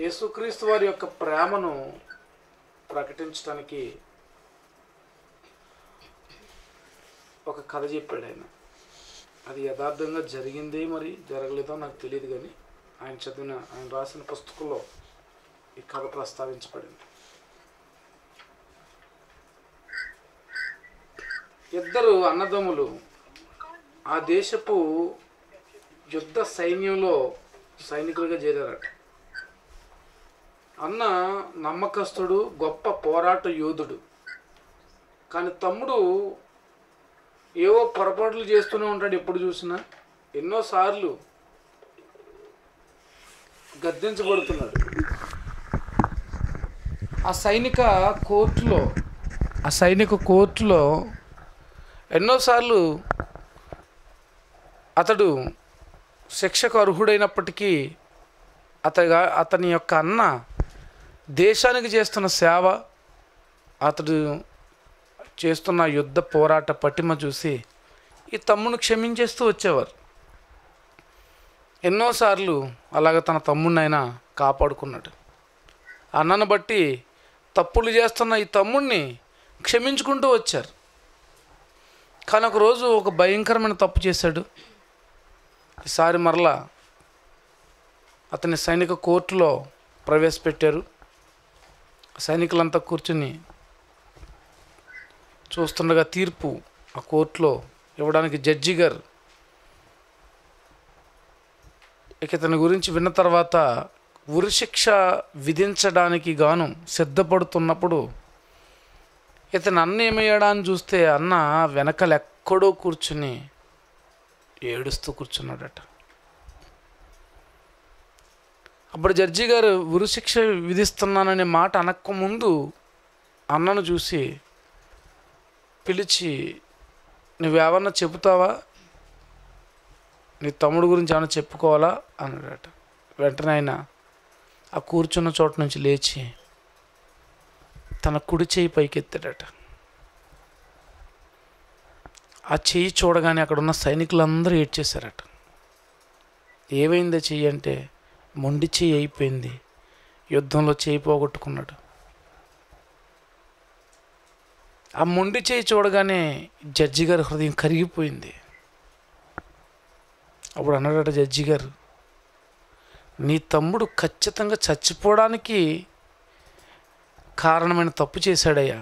యేసుక్రీస్తు వారి యొక్క ప్రేమను ప్రకటించడానికి ఒక కథ చెప్పాడు ఆయన అది యథార్థంగా జరిగింది మరి జరగలేదో నాకు తెలియదు కానీ ఆయన చదివిన ఆయన రాసిన పుస్తకంలో ఈ కథ ప్రస్తావించబడింది ఇద్దరు అన్నదమ్ములు ఆ దేశపు యుద్ధ సైన్యంలో సైనికులుగా చేరారట అన్న నమ్మకస్తుడు గొప్ప పోరాట యోధుడు కానీ తమ్ముడు ఏవో పొరపాట్లు చేస్తూనే ఉంటాడు ఎప్పుడు చూసినా ఎన్నోసార్లు గద్దించబడుతున్నాడు ఆ సైనిక కోర్టులో ఆ సైనిక కోర్టులో ఎన్నోసార్లు అతడు శిక్షకు అర్హుడైనప్పటికీ అతగా అతని యొక్క అన్న దేశానికి చేస్తున్న సేవ అతడు చేస్తున్న యుద్ధ పోరాట పటిమ చూసి ఈ తమ్ముని క్షమించేస్తూ వచ్చేవారు ఎన్నోసార్లు అలాగ తన తమ్ముడినైనా కాపాడుకున్నాడు అన్నను బట్టి తప్పులు చేస్తున్న ఈ తమ్ముడిని క్షమించుకుంటూ వచ్చారు కానీ ఒకరోజు ఒక భయంకరమైన తప్పు చేశాడు ఈసారి మరలా అతని సైనిక కోర్టులో ప్రవేశపెట్టారు సైనికులంతా కూర్చుని చూస్తుండగా తీర్పు ఆ కోర్టులో ఇవ్వడానికి జడ్జి గారు ఇక ఇతని గురించి విన్న తర్వాత ఉరిశిక్ష విధించడానికి గాను సిద్ధపడుతున్నప్పుడు ఇతను అన్న ఏమయ్యాడా అని చూస్తే అన్న వెనకలెక్కడో కూర్చుని ఏడుస్తూ కూర్చున్నాడట అప్పుడు జడ్జి గారు ఉరిశిక్ష విధిస్తున్నాననే మాట అనక్కముందు అన్నను చూసి పిలిచి నువ్వేమన్నా చెబుతావా నీ తమ్ముడు గురించి ఏమైనా చెప్పుకోవాలా అన్నాడట వెంటనే ఆయన ఆ కూర్చున్న చోట నుంచి లేచి తన కుడి చేయి పైకెత్తాడట ఆ చెయ్యి చూడగానే అక్కడ ఉన్న సైనికులందరూ ఏడ్చేశారట ఏమైందో చెయ్యి అంటే మొండి చేయి అయిపోయింది యుద్ధంలో చేయి పోగొట్టుకున్నాడు ఆ మొండి చేయి చూడగానే జడ్జి గారి హృదయం కరిగిపోయింది అప్పుడు అన్నాడట జడ్జి గారు నీ తమ్ముడు ఖచ్చితంగా చచ్చిపోవడానికి కారణమైన తప్పు చేశాడయ్యా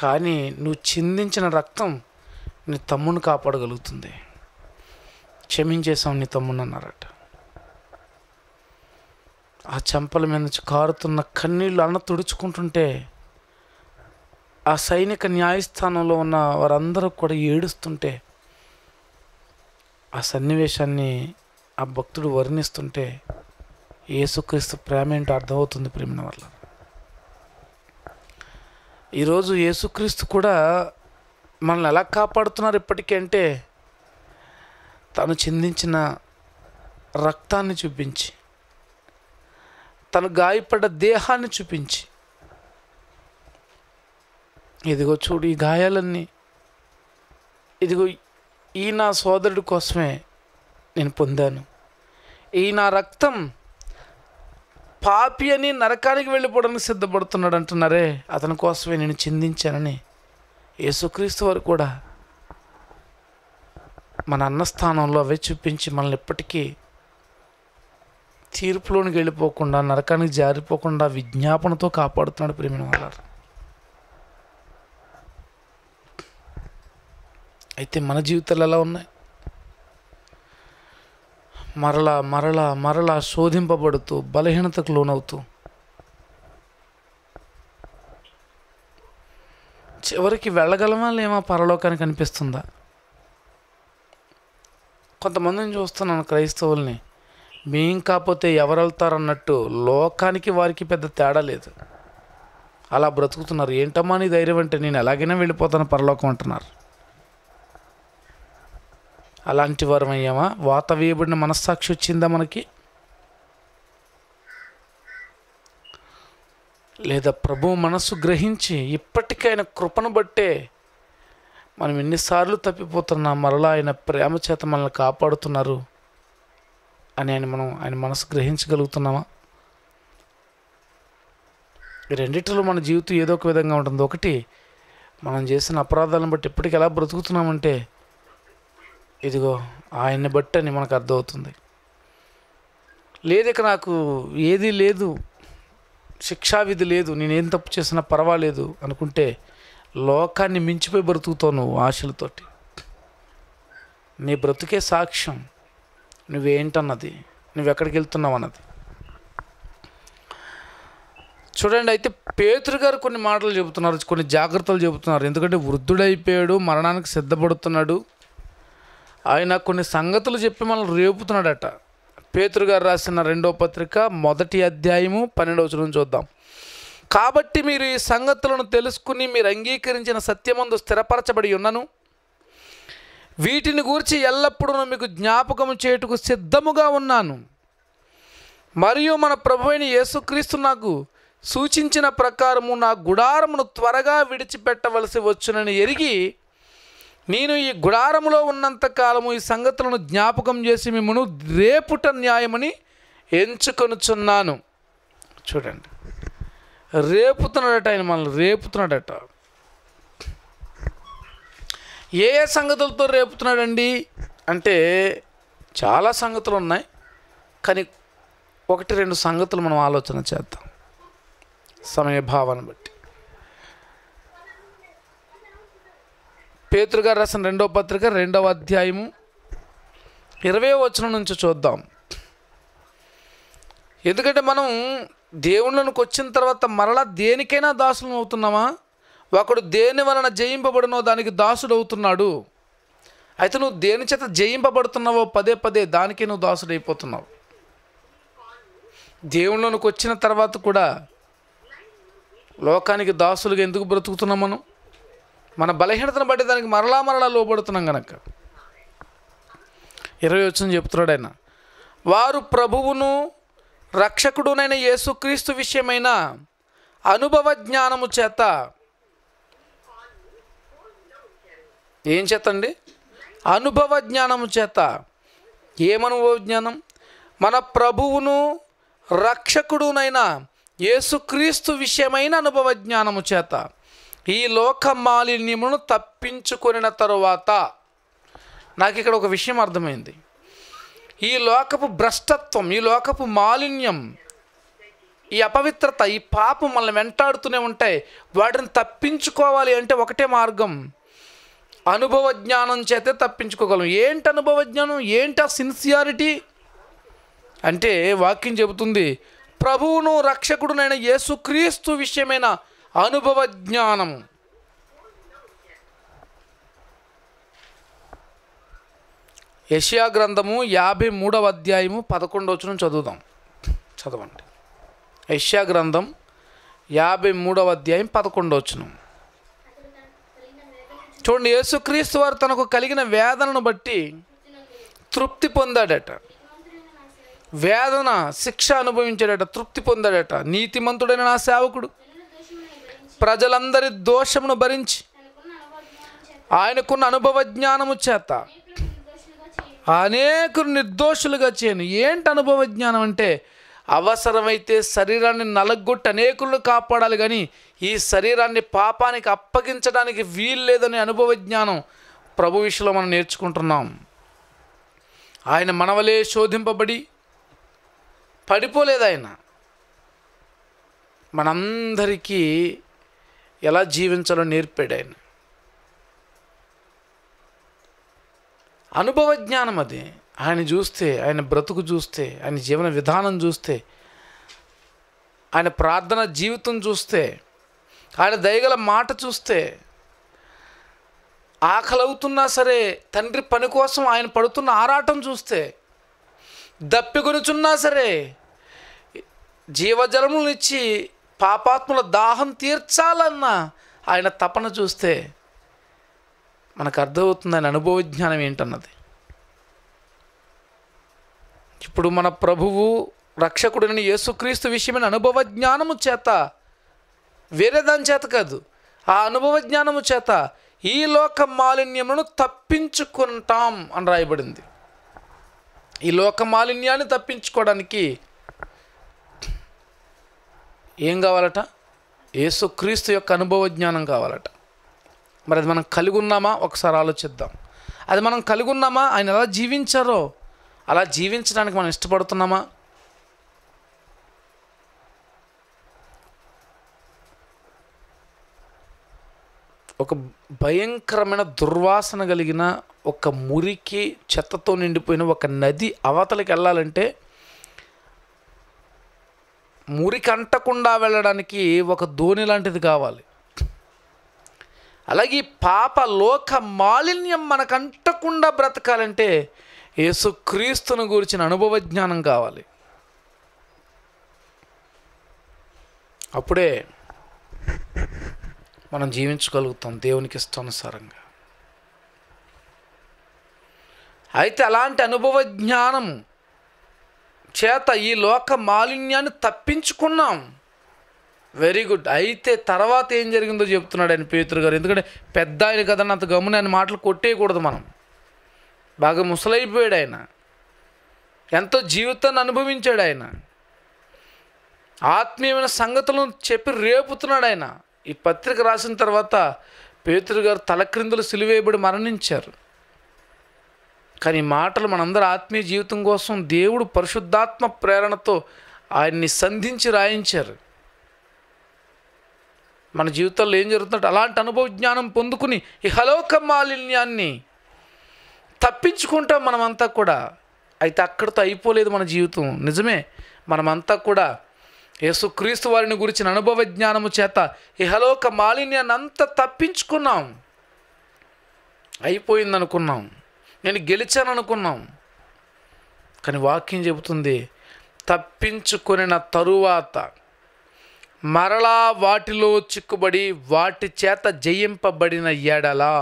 కానీ నువ్వు చిందించిన రక్తం నీ తమ్ముడిని కాపాడగలుగుతుంది క్షమించేశాం నీ తమ్ముని అన్నారట ఆ చెంపల మీద నుంచి కారుతున్న కన్నీళ్ళు అన్న తుడుచుకుంటుంటే ఆ సైనిక న్యాయస్థానంలో ఉన్న వారందరూ కూడా ఏడుస్తుంటే ఆ సన్నివేశాన్ని ఆ భక్తుడు వర్ణిస్తుంటే యేసుక్రీస్తు ప్రేమ ఏంటో అర్థమవుతుంది ప్రేమిన వల్ల ఈరోజు యేసుక్రీస్తు కూడా మనల్ని ఎలా కాపాడుతున్నారు ఇప్పటికీ అంటే తను చిందించిన రక్తాన్ని చూపించి తను గాయపడ్డ దేహాన్ని చూపించి ఇదిగో చూడు ఈ గాయాలన్నీ ఇదిగో ఈ నా సోదరుడి కోసమే నేను పొందాను ఈ నా రక్తం పాపి అని నరకానికి వెళ్ళిపోవడానికి సిద్ధపడుతున్నాడు అంటున్నారే అతని కోసమే నేను చిందించానని యేసుక్రీస్తు వారు కూడా మన అన్న స్థానంలో అవే చూపించి మనల్ని ఎప్పటికీ తీర్పులోనికి వెళ్ళిపోకుండా నరకానికి జారిపోకుండా విజ్ఞాపనతో కాపాడుతున్నాడు ప్రేమిన వాళ్ళు అయితే మన జీవితాలు ఎలా ఉన్నాయి మరలా మరలా మరలా శోధింపబడుతూ బలహీనతకు లోనవుతూ చివరికి వెళ్ళగలమా లేమా పరలోకానికి అనిపిస్తుందా కొంతమందిని చూస్తున్నాను క్రైస్తవుల్ని మేం కాకపోతే ఎవరు వెళ్తారన్నట్టు లోకానికి వారికి పెద్ద తేడా లేదు అలా బ్రతుకుతున్నారు ఏంటమ్మా నీ ధైర్యం అంటే నేను ఎలాగైనా వెళ్ళిపోతాను పరలోకం అంటున్నారు అలాంటి వారం అయ్యామా వాత వేయబడిన మనస్సాక్షి వచ్చిందా మనకి లేదా ప్రభు మనస్సు గ్రహించి ఇప్పటికైనా కృపను బట్టే మనం ఎన్నిసార్లు తప్పిపోతున్నా మరలా ఆయన ప్రేమ చేత మనల్ని కాపాడుతున్నారు అని ఆయన మనం ఆయన మనసు గ్రహించగలుగుతున్నామా ఈ రెండిట్లో మన జీవితం ఏదో ఒక విధంగా ఉంటుంది ఒకటి మనం చేసిన అపరాధాలను బట్టి ఇప్పటికి ఎలా బ్రతుకుతున్నామంటే ఇదిగో ఆయన్ని బట్టి అని మనకు అర్థమవుతుంది లేదు ఇక నాకు ఏదీ లేదు శిక్షావిధి లేదు నేనేం తప్పు చేసినా పర్వాలేదు అనుకుంటే లోకాన్ని మించిపోయి బ్రతుకుతావు నువ్వు ఆశలతోటి నీ బ్రతుకే సాక్ష్యం నువ్వేంటన్నది నువ్వెక్కడికి వెళ్తున్నావు అన్నది చూడండి అయితే పేతురు గారు కొన్ని మాటలు చెబుతున్నారు కొన్ని జాగ్రత్తలు చెబుతున్నారు ఎందుకంటే వృద్ధుడైపోయాడు మరణానికి సిద్ధపడుతున్నాడు ఆయన కొన్ని సంగతులు చెప్పి మనల్ని రేపుతున్నాడట పేతురు గారు రాసిన రెండో పత్రిక మొదటి అధ్యాయము పన్నెండవ వచనం చూద్దాం కాబట్టి మీరు ఈ సంగతులను తెలుసుకుని మీరు అంగీకరించిన సత్యమందు స్థిరపరచబడి ఉన్నను వీటిని గూర్చి ఎల్లప్పుడూ మీకు జ్ఞాపకము చేయుటకు సిద్ధముగా ఉన్నాను మరియు మన ప్రభు అయిన యేసుక్రీస్తు నాకు సూచించిన ప్రకారము నా గుడారమును త్వరగా విడిచిపెట్టవలసి వచ్చునని ఎరిగి నేను ఈ గుడారములో ఉన్నంత కాలము ఈ సంగతులను జ్ఞాపకం చేసి మిమ్మను రేపుట న్యాయమని ఎంచుకొనుచున్నాను చూడండి రేపుతున్నాడట ఆయన మనల్ని రేపుతున్నాడట ఏ ఏ సంగతులతో రేపుతున్నాడండి అంటే చాలా సంగతులు ఉన్నాయి కానీ ఒకటి రెండు సంగతులు మనం ఆలోచన చేద్దాం సమయభావాన్ని బట్టి పేతృగారు రాసిన రెండవ పత్రిక రెండవ అధ్యాయము ఇరవై వచనం నుంచి చూద్దాం ఎందుకంటే మనం దేవుళ్ళకి వచ్చిన తర్వాత మరలా దేనికైనా దాసులం అవుతున్నామా ఒకడు దేని వలన జయింపబడినో దానికి దాసుడవుతున్నాడు అయితే నువ్వు దేని చేత జయింపబడుతున్నావో పదే పదే దానికి నువ్వు దాసుడైపోతున్నావు దేవుళ్ళలోనికి వచ్చిన తర్వాత కూడా లోకానికి దాసులుగా ఎందుకు బ్రతుకుతున్నాం మనం మన బలహీనతను బట్టి దానికి మరలా మరలా లోబడుతున్నాం కనుక ఇరవై వచ్చిన చెప్తున్నాడు ఆయన వారు ప్రభువును రక్షకుడునైన యేసుక్రీస్తు విషయమైన అనుభవ జ్ఞానము చేత ఏం చేతండి అనుభవ జ్ఞానము చేత ఏమనుభవ జ్ఞానం మన ప్రభువును రక్షకుడునైన యేసుక్రీస్తు విషయమైన అనుభవ జ్ఞానము చేత ఈ లోక మాలిన్యమును తప్పించుకున్న తరువాత నాకు ఇక్కడ ఒక విషయం అర్థమైంది ఈ లోకపు భ్రష్టత్వం ఈ లోకపు మాలిన్యం ఈ అపవిత్రత ఈ పాపం మనల్ని వెంటాడుతూనే ఉంటాయి వాటిని తప్పించుకోవాలి అంటే ఒకటే మార్గం అనుభవ జ్ఞానం చేతే తప్పించుకోగలం ఏంటి అనుభవ జ్ఞానం ఏంటి ఆ సిన్సియారిటీ అంటే వాక్యం చెబుతుంది ప్రభువును రక్షకుడునైన యేసుక్రీస్తు విషయమైన అనుభవ జ్ఞానము యషియా గ్రంథము యాభై మూడవ అధ్యాయము పదకొండవ వచ్చిన చదువుదాం చదవండి యష్యా గ్రంథం యాభై మూడవ అధ్యాయం పదకొండవ వచనం చూడండి యేసుక్రీస్తు వారు తనకు కలిగిన వేదనను బట్టి తృప్తి పొందాడట వేదన శిక్ష అనుభవించాడట తృప్తి పొందాడట నీతిమంతుడైన నా సేవకుడు ప్రజలందరి దోషమును భరించి ఆయనకున్న అనుభవ జ్ఞానము చేత అనేకులు నిర్దోషులుగా చేయను ఏంటి అనుభవ జ్ఞానం అంటే అవసరమైతే శరీరాన్ని నలగొట్టి అనేకులను కాపాడాలి కానీ ఈ శరీరాన్ని పాపానికి అప్పగించడానికి వీలు లేదనే అనుభవ జ్ఞానం ప్రభు విషయంలో మనం నేర్చుకుంటున్నాం ఆయన మనవలే శోధింపబడి పడిపోలేదు ఆయన మనందరికీ ఎలా జీవించాలో నేర్పాడు ఆయన అనుభవ జ్ఞానం అది ఆయన చూస్తే ఆయన బ్రతుకు చూస్తే ఆయన జీవన విధానం చూస్తే ఆయన ప్రార్థన జీవితం చూస్తే ఆయన దయగల మాట చూస్తే ఆకలవుతున్నా సరే తండ్రి పని కోసం ఆయన పడుతున్న ఆరాటం చూస్తే దప్పిగొనుచున్నా సరే జీవజలములనిచ్చి పాపాత్ముల దాహం తీర్చాలన్న ఆయన తపన చూస్తే మనకు అర్థమవుతుంది ఆయన అనుభవ జ్ఞానం ఏంటన్నది ఇప్పుడు మన ప్రభువు రక్షకుడిని యేసుక్రీస్తు విషయమైన అనుభవ జ్ఞానము చేత వేరే దాని చేత కాదు ఆ అనుభవ జ్ఞానము చేత ఈ లోక మాలిన్యమును తప్పించుకుంటాం అని రాయబడింది ఈ లోక మాలిన్యాన్ని తప్పించుకోవడానికి ఏం కావాలట యేసుక్రీస్తు యొక్క అనుభవ జ్ఞానం కావాలట మరి అది మనం కలిగి ఉన్నామా ఒకసారి ఆలోచిద్దాం అది మనం కలిగి ఉన్నామా ఆయన ఎలా జీవించారో అలా జీవించడానికి మనం ఇష్టపడుతున్నామా ఒక భయంకరమైన దుర్వాసన కలిగిన ఒక మురికి చెత్తతో నిండిపోయిన ఒక నది అవతలకి వెళ్ళాలంటే మురికి అంటకుండా వెళ్ళడానికి ఒక ధోని లాంటిది కావాలి అలాగే పాప లోక మాలిన్యం మనకంటకుండా బ్రతకాలంటే యేసుక్రీస్తును గురించిన అనుభవ జ్ఞానం కావాలి అప్పుడే మనం జీవించగలుగుతాం దేవునికి ఇష్టానుసారంగా అయితే అలాంటి అనుభవ జ్ఞానం చేత ఈ లోక మాలిన్యాన్ని తప్పించుకున్నాం వెరీ గుడ్ అయితే తర్వాత ఏం జరిగిందో చెప్తున్నాడు ఆయన పేతురు గారు ఎందుకంటే పెద్ద ఆయన కదా అంత గమ్మున ఆయన మాటలు కొట్టేయకూడదు మనం బాగా ముసలైపోయాడు ఆయన ఎంతో జీవితాన్ని అనుభవించాడు ఆయన ఆత్మీయమైన సంగతులను చెప్పి రేపుతున్నాడు ఆయన ఈ పత్రిక రాసిన తర్వాత పేతురు గారు తలక్రిందులు సిలివేయబడి మరణించారు కానీ మాటలు మనందరూ ఆత్మీయ జీవితం కోసం దేవుడు పరిశుద్ధాత్మ ప్రేరణతో ఆయన్ని సంధించి రాయించారు మన జీవితంలో ఏం జరుగుతుందంటే అలాంటి అనుభవ జ్ఞానం పొందుకుని ఈ హలోక మాలిన్యాన్ని తప్పించుకుంటాం మనమంతా కూడా అయితే అక్కడితో అయిపోలేదు మన జీవితం నిజమే మనమంతా కూడా యేసుక్రీస్తు వారిని గురించిన అనుభవ జ్ఞానము చేత ఇహలోక మాలిన్యాన్ని అంతా తప్పించుకున్నాం అయిపోయింది అనుకున్నాం నేను గెలిచాను అనుకున్నాం కానీ వాక్యం చెబుతుంది తప్పించుకున్న తరువాత మరలా వాటిలో చిక్కుబడి వాటి చేత జయింపబడిన ఎడలా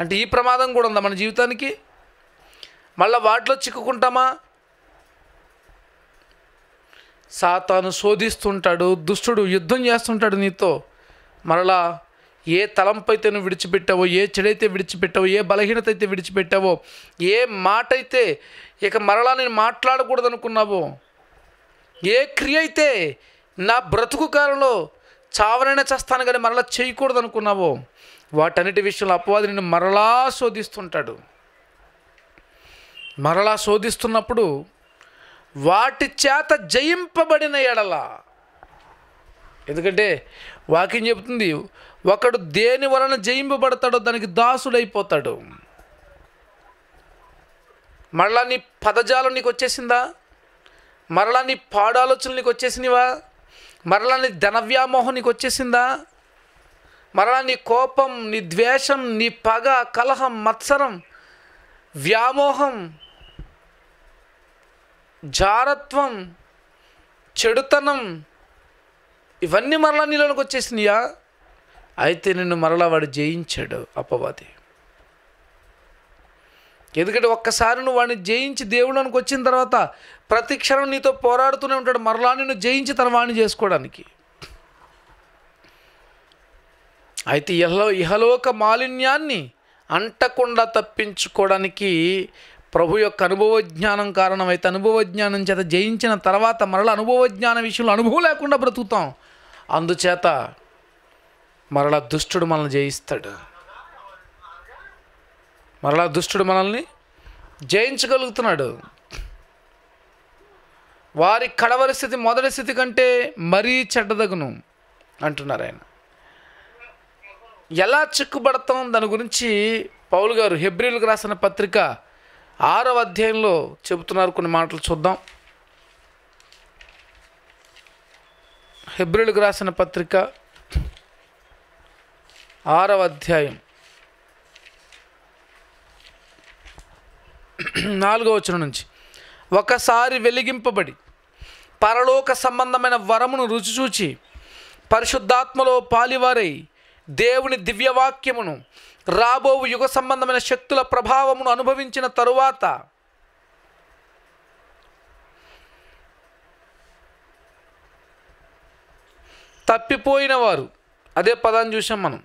అంటే ఈ ప్రమాదం కూడా ఉందా మన జీవితానికి మళ్ళీ వాటిలో చిక్కుకుంటామా సాతాను శోధిస్తుంటాడు దుష్టుడు యుద్ధం చేస్తుంటాడు నీతో మరలా ఏ తలంపు అయితే నువ్వు విడిచిపెట్టావో ఏ చెడైతే విడిచిపెట్టావో ఏ బలహీనత అయితే విడిచిపెట్టావో ఏ మాట అయితే ఇక మరలా నేను మాట్లాడకూడదనుకున్నావో ఏ క్రియ అయితే నా బ్రతుకు కాలంలో చావనైనా చేస్తాను కానీ మరలా చేయకూడదు అనుకున్నావో వాటన్నిటి విషయంలో అపవాది నిన్ను మరలా శోధిస్తుంటాడు మరలా శోధిస్తున్నప్పుడు వాటి చేత జయింపబడిన ఎడల ఎందుకంటే వాక్యం చెబుతుంది ఒకడు దేని వలన జయింపబడతాడో దానికి దాసుడైపోతాడు మరలా నీ పదజాలం నీకు వచ్చేసిందా మరలా నీ పాడాలోచనలు నీకు వచ్చేసినవా మరలా నీ ధన వ్యామోహం నీకు వచ్చేసిందా మరలా నీ కోపం నీ ద్వేషం నీ పగ కలహం మత్సరం వ్యామోహం జారత్వం చెడుతనం ఇవన్నీ మరలా నీలోనికి వచ్చేసినాయా అయితే నిన్ను మరలా వాడు జయించాడు అపవాది ఎందుకంటే ఒక్కసారి నువ్వు వాడిని జయించి దేవుడానికి వచ్చిన తర్వాత ప్రతి క్షణం నీతో పోరాడుతూనే ఉంటాడు మరలా నిన్ను జయించి తన వాణి చేసుకోవడానికి అయితే ఇహలో ఇహలోక మాలిన్యాన్ని అంటకుండా తప్పించుకోవడానికి ప్రభు యొక్క అనుభవ జ్ఞానం కారణమైతే అనుభవ జ్ఞానం చేత జయించిన తర్వాత మరల అనుభవ జ్ఞాన విషయంలో అనుభవం లేకుండా బ్రతుకుతాం అందుచేత మరల దుష్టుడు మనల్ని జయిస్తాడు మరలా దుష్టుడు మనల్ని జయించగలుగుతున్నాడు వారి కడవరి స్థితి మొదటి స్థితి కంటే మరీ చెడ్డదగును అంటున్నారు ఆయన ఎలా చిక్కుబడతాం దాని గురించి పౌల్ గారు హెబ్రిల్కి రాసిన పత్రిక ఆరవ అధ్యాయంలో చెబుతున్నారు కొన్ని మాటలు చూద్దాం హెబ్రిల్కి రాసిన పత్రిక ఆరవ అధ్యాయం నాలుగవ వచ్చిన నుంచి ఒకసారి వెలిగింపబడి పరలోక సంబంధమైన వరమును రుచిచూచి పరిశుద్ధాత్మలో పాలివారై దేవుని దివ్యవాక్యమును రాబో యుగ సంబంధమైన శక్తుల ప్రభావమును అనుభవించిన తరువాత తప్పిపోయిన వారు అదే పదాన్ని చూసాం మనం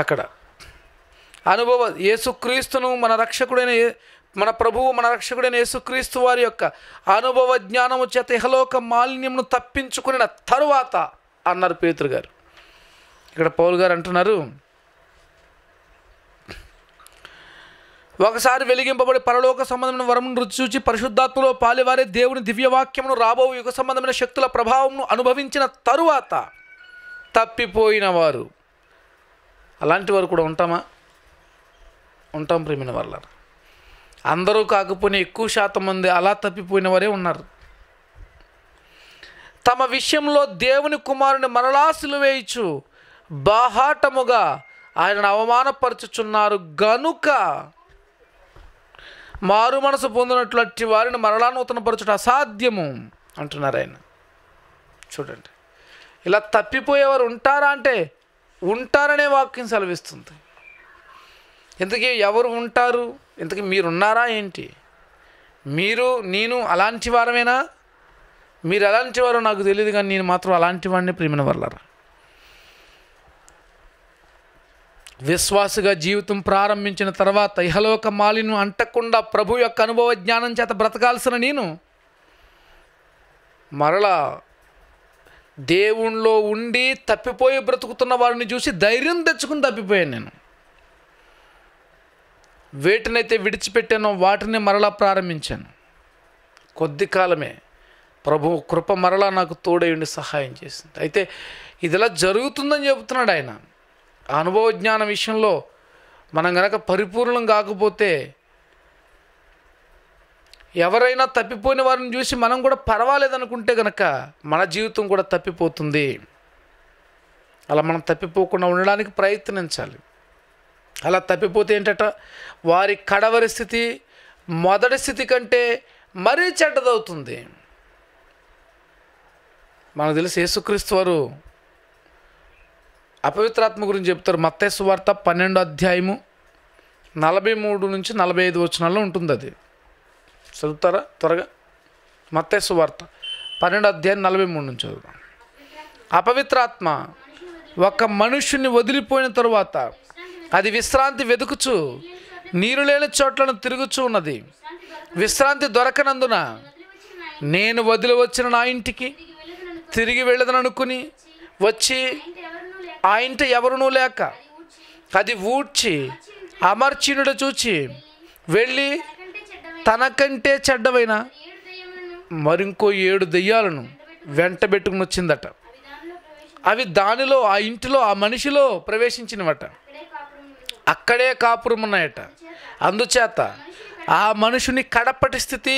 అక్కడ అనుభవ యేసుక్రీస్తును మన రక్షకుడైన మన ప్రభువు మన రక్షకుడైన యేసుక్రీస్తు వారి యొక్క అనుభవ జ్ఞానము చేత ఇహలోక మాలిన్యంను తప్పించుకున్న తరువాత అన్నారు పేతురు గారు ఇక్కడ పౌల్ గారు అంటున్నారు ఒకసారి వెలిగింపబడి పరలోక సంబంధమైన వరమును రుచి చూచి పరిశుద్ధాత్మలో పాలివారే దేవుని దివ్యవాక్యమును రాబో యుగ సంబంధమైన శక్తుల ప్రభావమును అనుభవించిన తరువాత తప్పిపోయిన వారు అలాంటి వారు కూడా ఉంటామా ఉంటాం ప్రేమిన వాళ్ళ అందరూ కాకపోయినా ఎక్కువ శాతం మంది అలా తప్పిపోయిన వారే ఉన్నారు తమ విషయంలో దేవుని కుమారుని మరలా సిలువేయచ్చు బాహాటముగా ఆయనను అవమానపరచుచున్నారు గనుక మారు మనసు పొందినట్లు వారిని మరలా నూతనపరచడం అసాధ్యము అంటున్నారు ఆయన చూడండి ఇలా తప్పిపోయేవారు ఉంటారా అంటే ఉంటారనే వాక్యం సెలవిస్తుంది ఎందుకే ఎవరు ఉంటారు ఇంతకీ మీరున్నారా ఏంటి మీరు నేను అలాంటి వారమేనా మీరు ఎలాంటి వారో నాకు తెలియదు కానీ నేను మాత్రం అలాంటి వాడిని ప్రేమిన వర్లరా విశ్వాసగా జీవితం ప్రారంభించిన తర్వాత ఇహలోక మాలిను అంటకుండా ప్రభు యొక్క అనుభవ జ్ఞానం చేత బ్రతకాల్సిన నేను మరలా దేవుణ్ణిలో ఉండి తప్పిపోయి బ్రతుకుతున్న వారిని చూసి ధైర్యం తెచ్చుకుని తప్పిపోయాను నేను వేటినైతే విడిచిపెట్టానో వాటిని మరలా ప్రారంభించాను కొద్ది కాలమే ప్రభు కృప మరలా నాకు తోడయుండి సహాయం చేసింది అయితే ఇదిలా జరుగుతుందని చెబుతున్నాడు ఆయన అనుభవ జ్ఞానం విషయంలో మనం గనక పరిపూర్ణం కాకపోతే ఎవరైనా తప్పిపోయిన వారిని చూసి మనం కూడా పర్వాలేదనుకుంటే కనుక మన జీవితం కూడా తప్పిపోతుంది అలా మనం తప్పిపోకుండా ఉండడానికి ప్రయత్నించాలి అలా తప్పిపోతే ఏంటట వారి కడవరి స్థితి మొదటి స్థితి కంటే మరీ చెడ్డదవుతుంది మనకు తెలిసి యేసుక్రీస్తు వారు అపవిత్రాత్మ గురించి చెప్తారు మత్తేసు వార్త పన్నెండు అధ్యాయము నలభై మూడు నుంచి నలభై ఐదు వచనాల్లో ఉంటుంది అది చదువుతారా త్వరగా మత్తేసు వార్త పన్నెండు అధ్యాయం నలభై మూడు నుంచి చదువుతాం అపవిత్రాత్మ ఒక మనుషుని వదిలిపోయిన తరువాత అది విశ్రాంతి వెతుకుచు నీరు లేని చోట్లను తిరుగుచూ ఉన్నది విశ్రాంతి దొరకనందున నేను వదిలి వచ్చిన నా ఇంటికి తిరిగి వెళ్ళదననుకుని వచ్చి ఆ ఇంటి ఎవరునూ లేక అది ఊడ్చి అమర్చినుడు చూచి వెళ్ళి తనకంటే చెడ్డవైన మరింకో ఏడు దెయ్యాలను వెంట పెట్టుకుని వచ్చిందట అవి దానిలో ఆ ఇంటిలో ఆ మనిషిలో ప్రవేశించినవట అక్కడే కాపురం ఉన్నాయట అందుచేత ఆ మనుషుని కడపటి స్థితి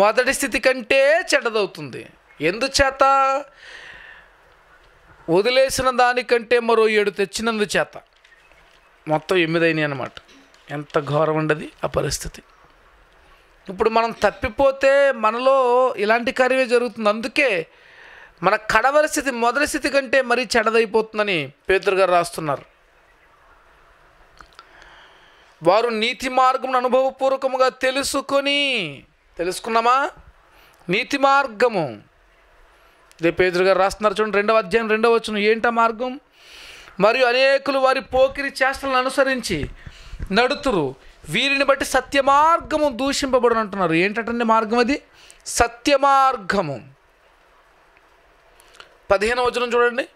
మొదటి స్థితి కంటే చెడ్డదవుతుంది ఎందుచేత వదిలేసిన దానికంటే మరో ఏడు తెచ్చినందుచేత మొత్తం ఎనిమిదైనాయి అనమాట ఎంత ఘోరం ఉండదు ఆ పరిస్థితి ఇప్పుడు మనం తప్పిపోతే మనలో ఇలాంటి కార్యమే జరుగుతుంది అందుకే మన కడవరి స్థితి మొదటి స్థితి కంటే మరీ చెడదైపోతుందని పేదరుగారు రాస్తున్నారు వారు నీతి మార్గం అనుభవపూర్వకముగా తెలుసుకొని తెలుసుకున్నామా నీతి మార్గము రేపు ఎదురుగా రాస్తున్నారు చూడండి రెండవ అధ్యాయం రెండవ వచ్చును ఏంట మార్గం మరియు అనేకులు వారి పోకిరి చేష్టలను అనుసరించి నడుతురు వీరిని బట్టి సత్యమార్గము దూషింపబడు అంటున్నారు ఏంటంటే మార్గం అది సత్యమార్గము పదిహేను వచనం చూడండి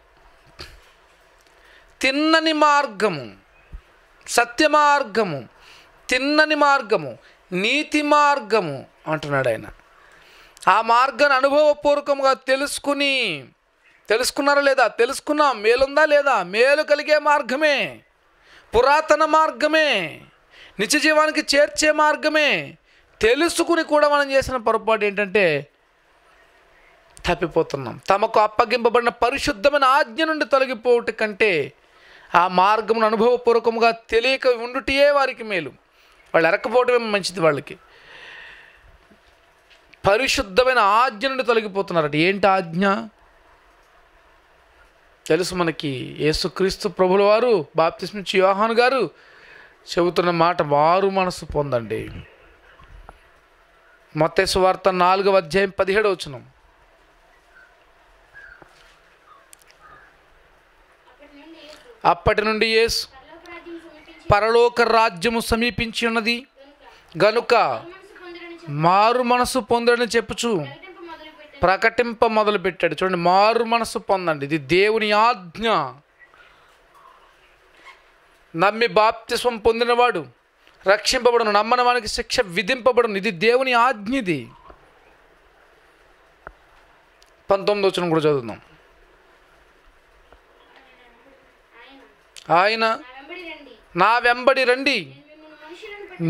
తిన్నని మార్గము సత్యమార్గము తిన్నని మార్గము నీతి మార్గము అంటున్నాడు ఆయన ఆ మార్గాన్ని అనుభవపూర్వకంగా తెలుసుకుని తెలుసుకున్నారా లేదా తెలుసుకున్నాం మేలుందా లేదా మేలు కలిగే మార్గమే పురాతన మార్గమే నిత్య జీవానికి చేర్చే మార్గమే తెలుసుకుని కూడా మనం చేసిన పొరపాటు ఏంటంటే తప్పిపోతున్నాం తమకు అప్పగింపబడిన పరిశుద్ధమైన ఆజ్ఞ నుండి తొలగిపోవటం కంటే ఆ మార్గమును అనుభవపూర్వకంగా తెలియక ఉండుటియే వారికి మేలు వాళ్ళు ఎరకపోవటమే మంచిది వాళ్ళకి పరిశుద్ధమైన ఆజ్ఞ నుండి తొలగిపోతున్నారట ఏంటి ఆజ్ఞ తెలుసు మనకి యేసుక్రీస్తు ప్రభుల వారు బాప్తిస్మిచ్చి యోహాన్ గారు చెబుతున్న మాట వారు మనసు పొందండి మత్స్సు వార్త నాలుగవ అధ్యాయం పదిహేడు వచ్చినాం అప్పటి నుండి యేసు పరలోక రాజ్యము సమీపించి ఉన్నది గనుక మారు మనసు పొందడని చెప్పుచు ప్రకటింప మొదలుపెట్టాడు చూడండి మారు మనసు పొందండి ఇది దేవుని ఆజ్ఞ నమ్మి బాప్తిస్వం పొందినవాడు రక్షింపబడను నమ్మని వానికి శిక్ష విధింపబడను ఇది దేవుని ఆజ్ఞ ఇది పంతొమ్మిది వచ్చిన కూడా చదువుతున్నాం ఆయన నా వెంబడి రండి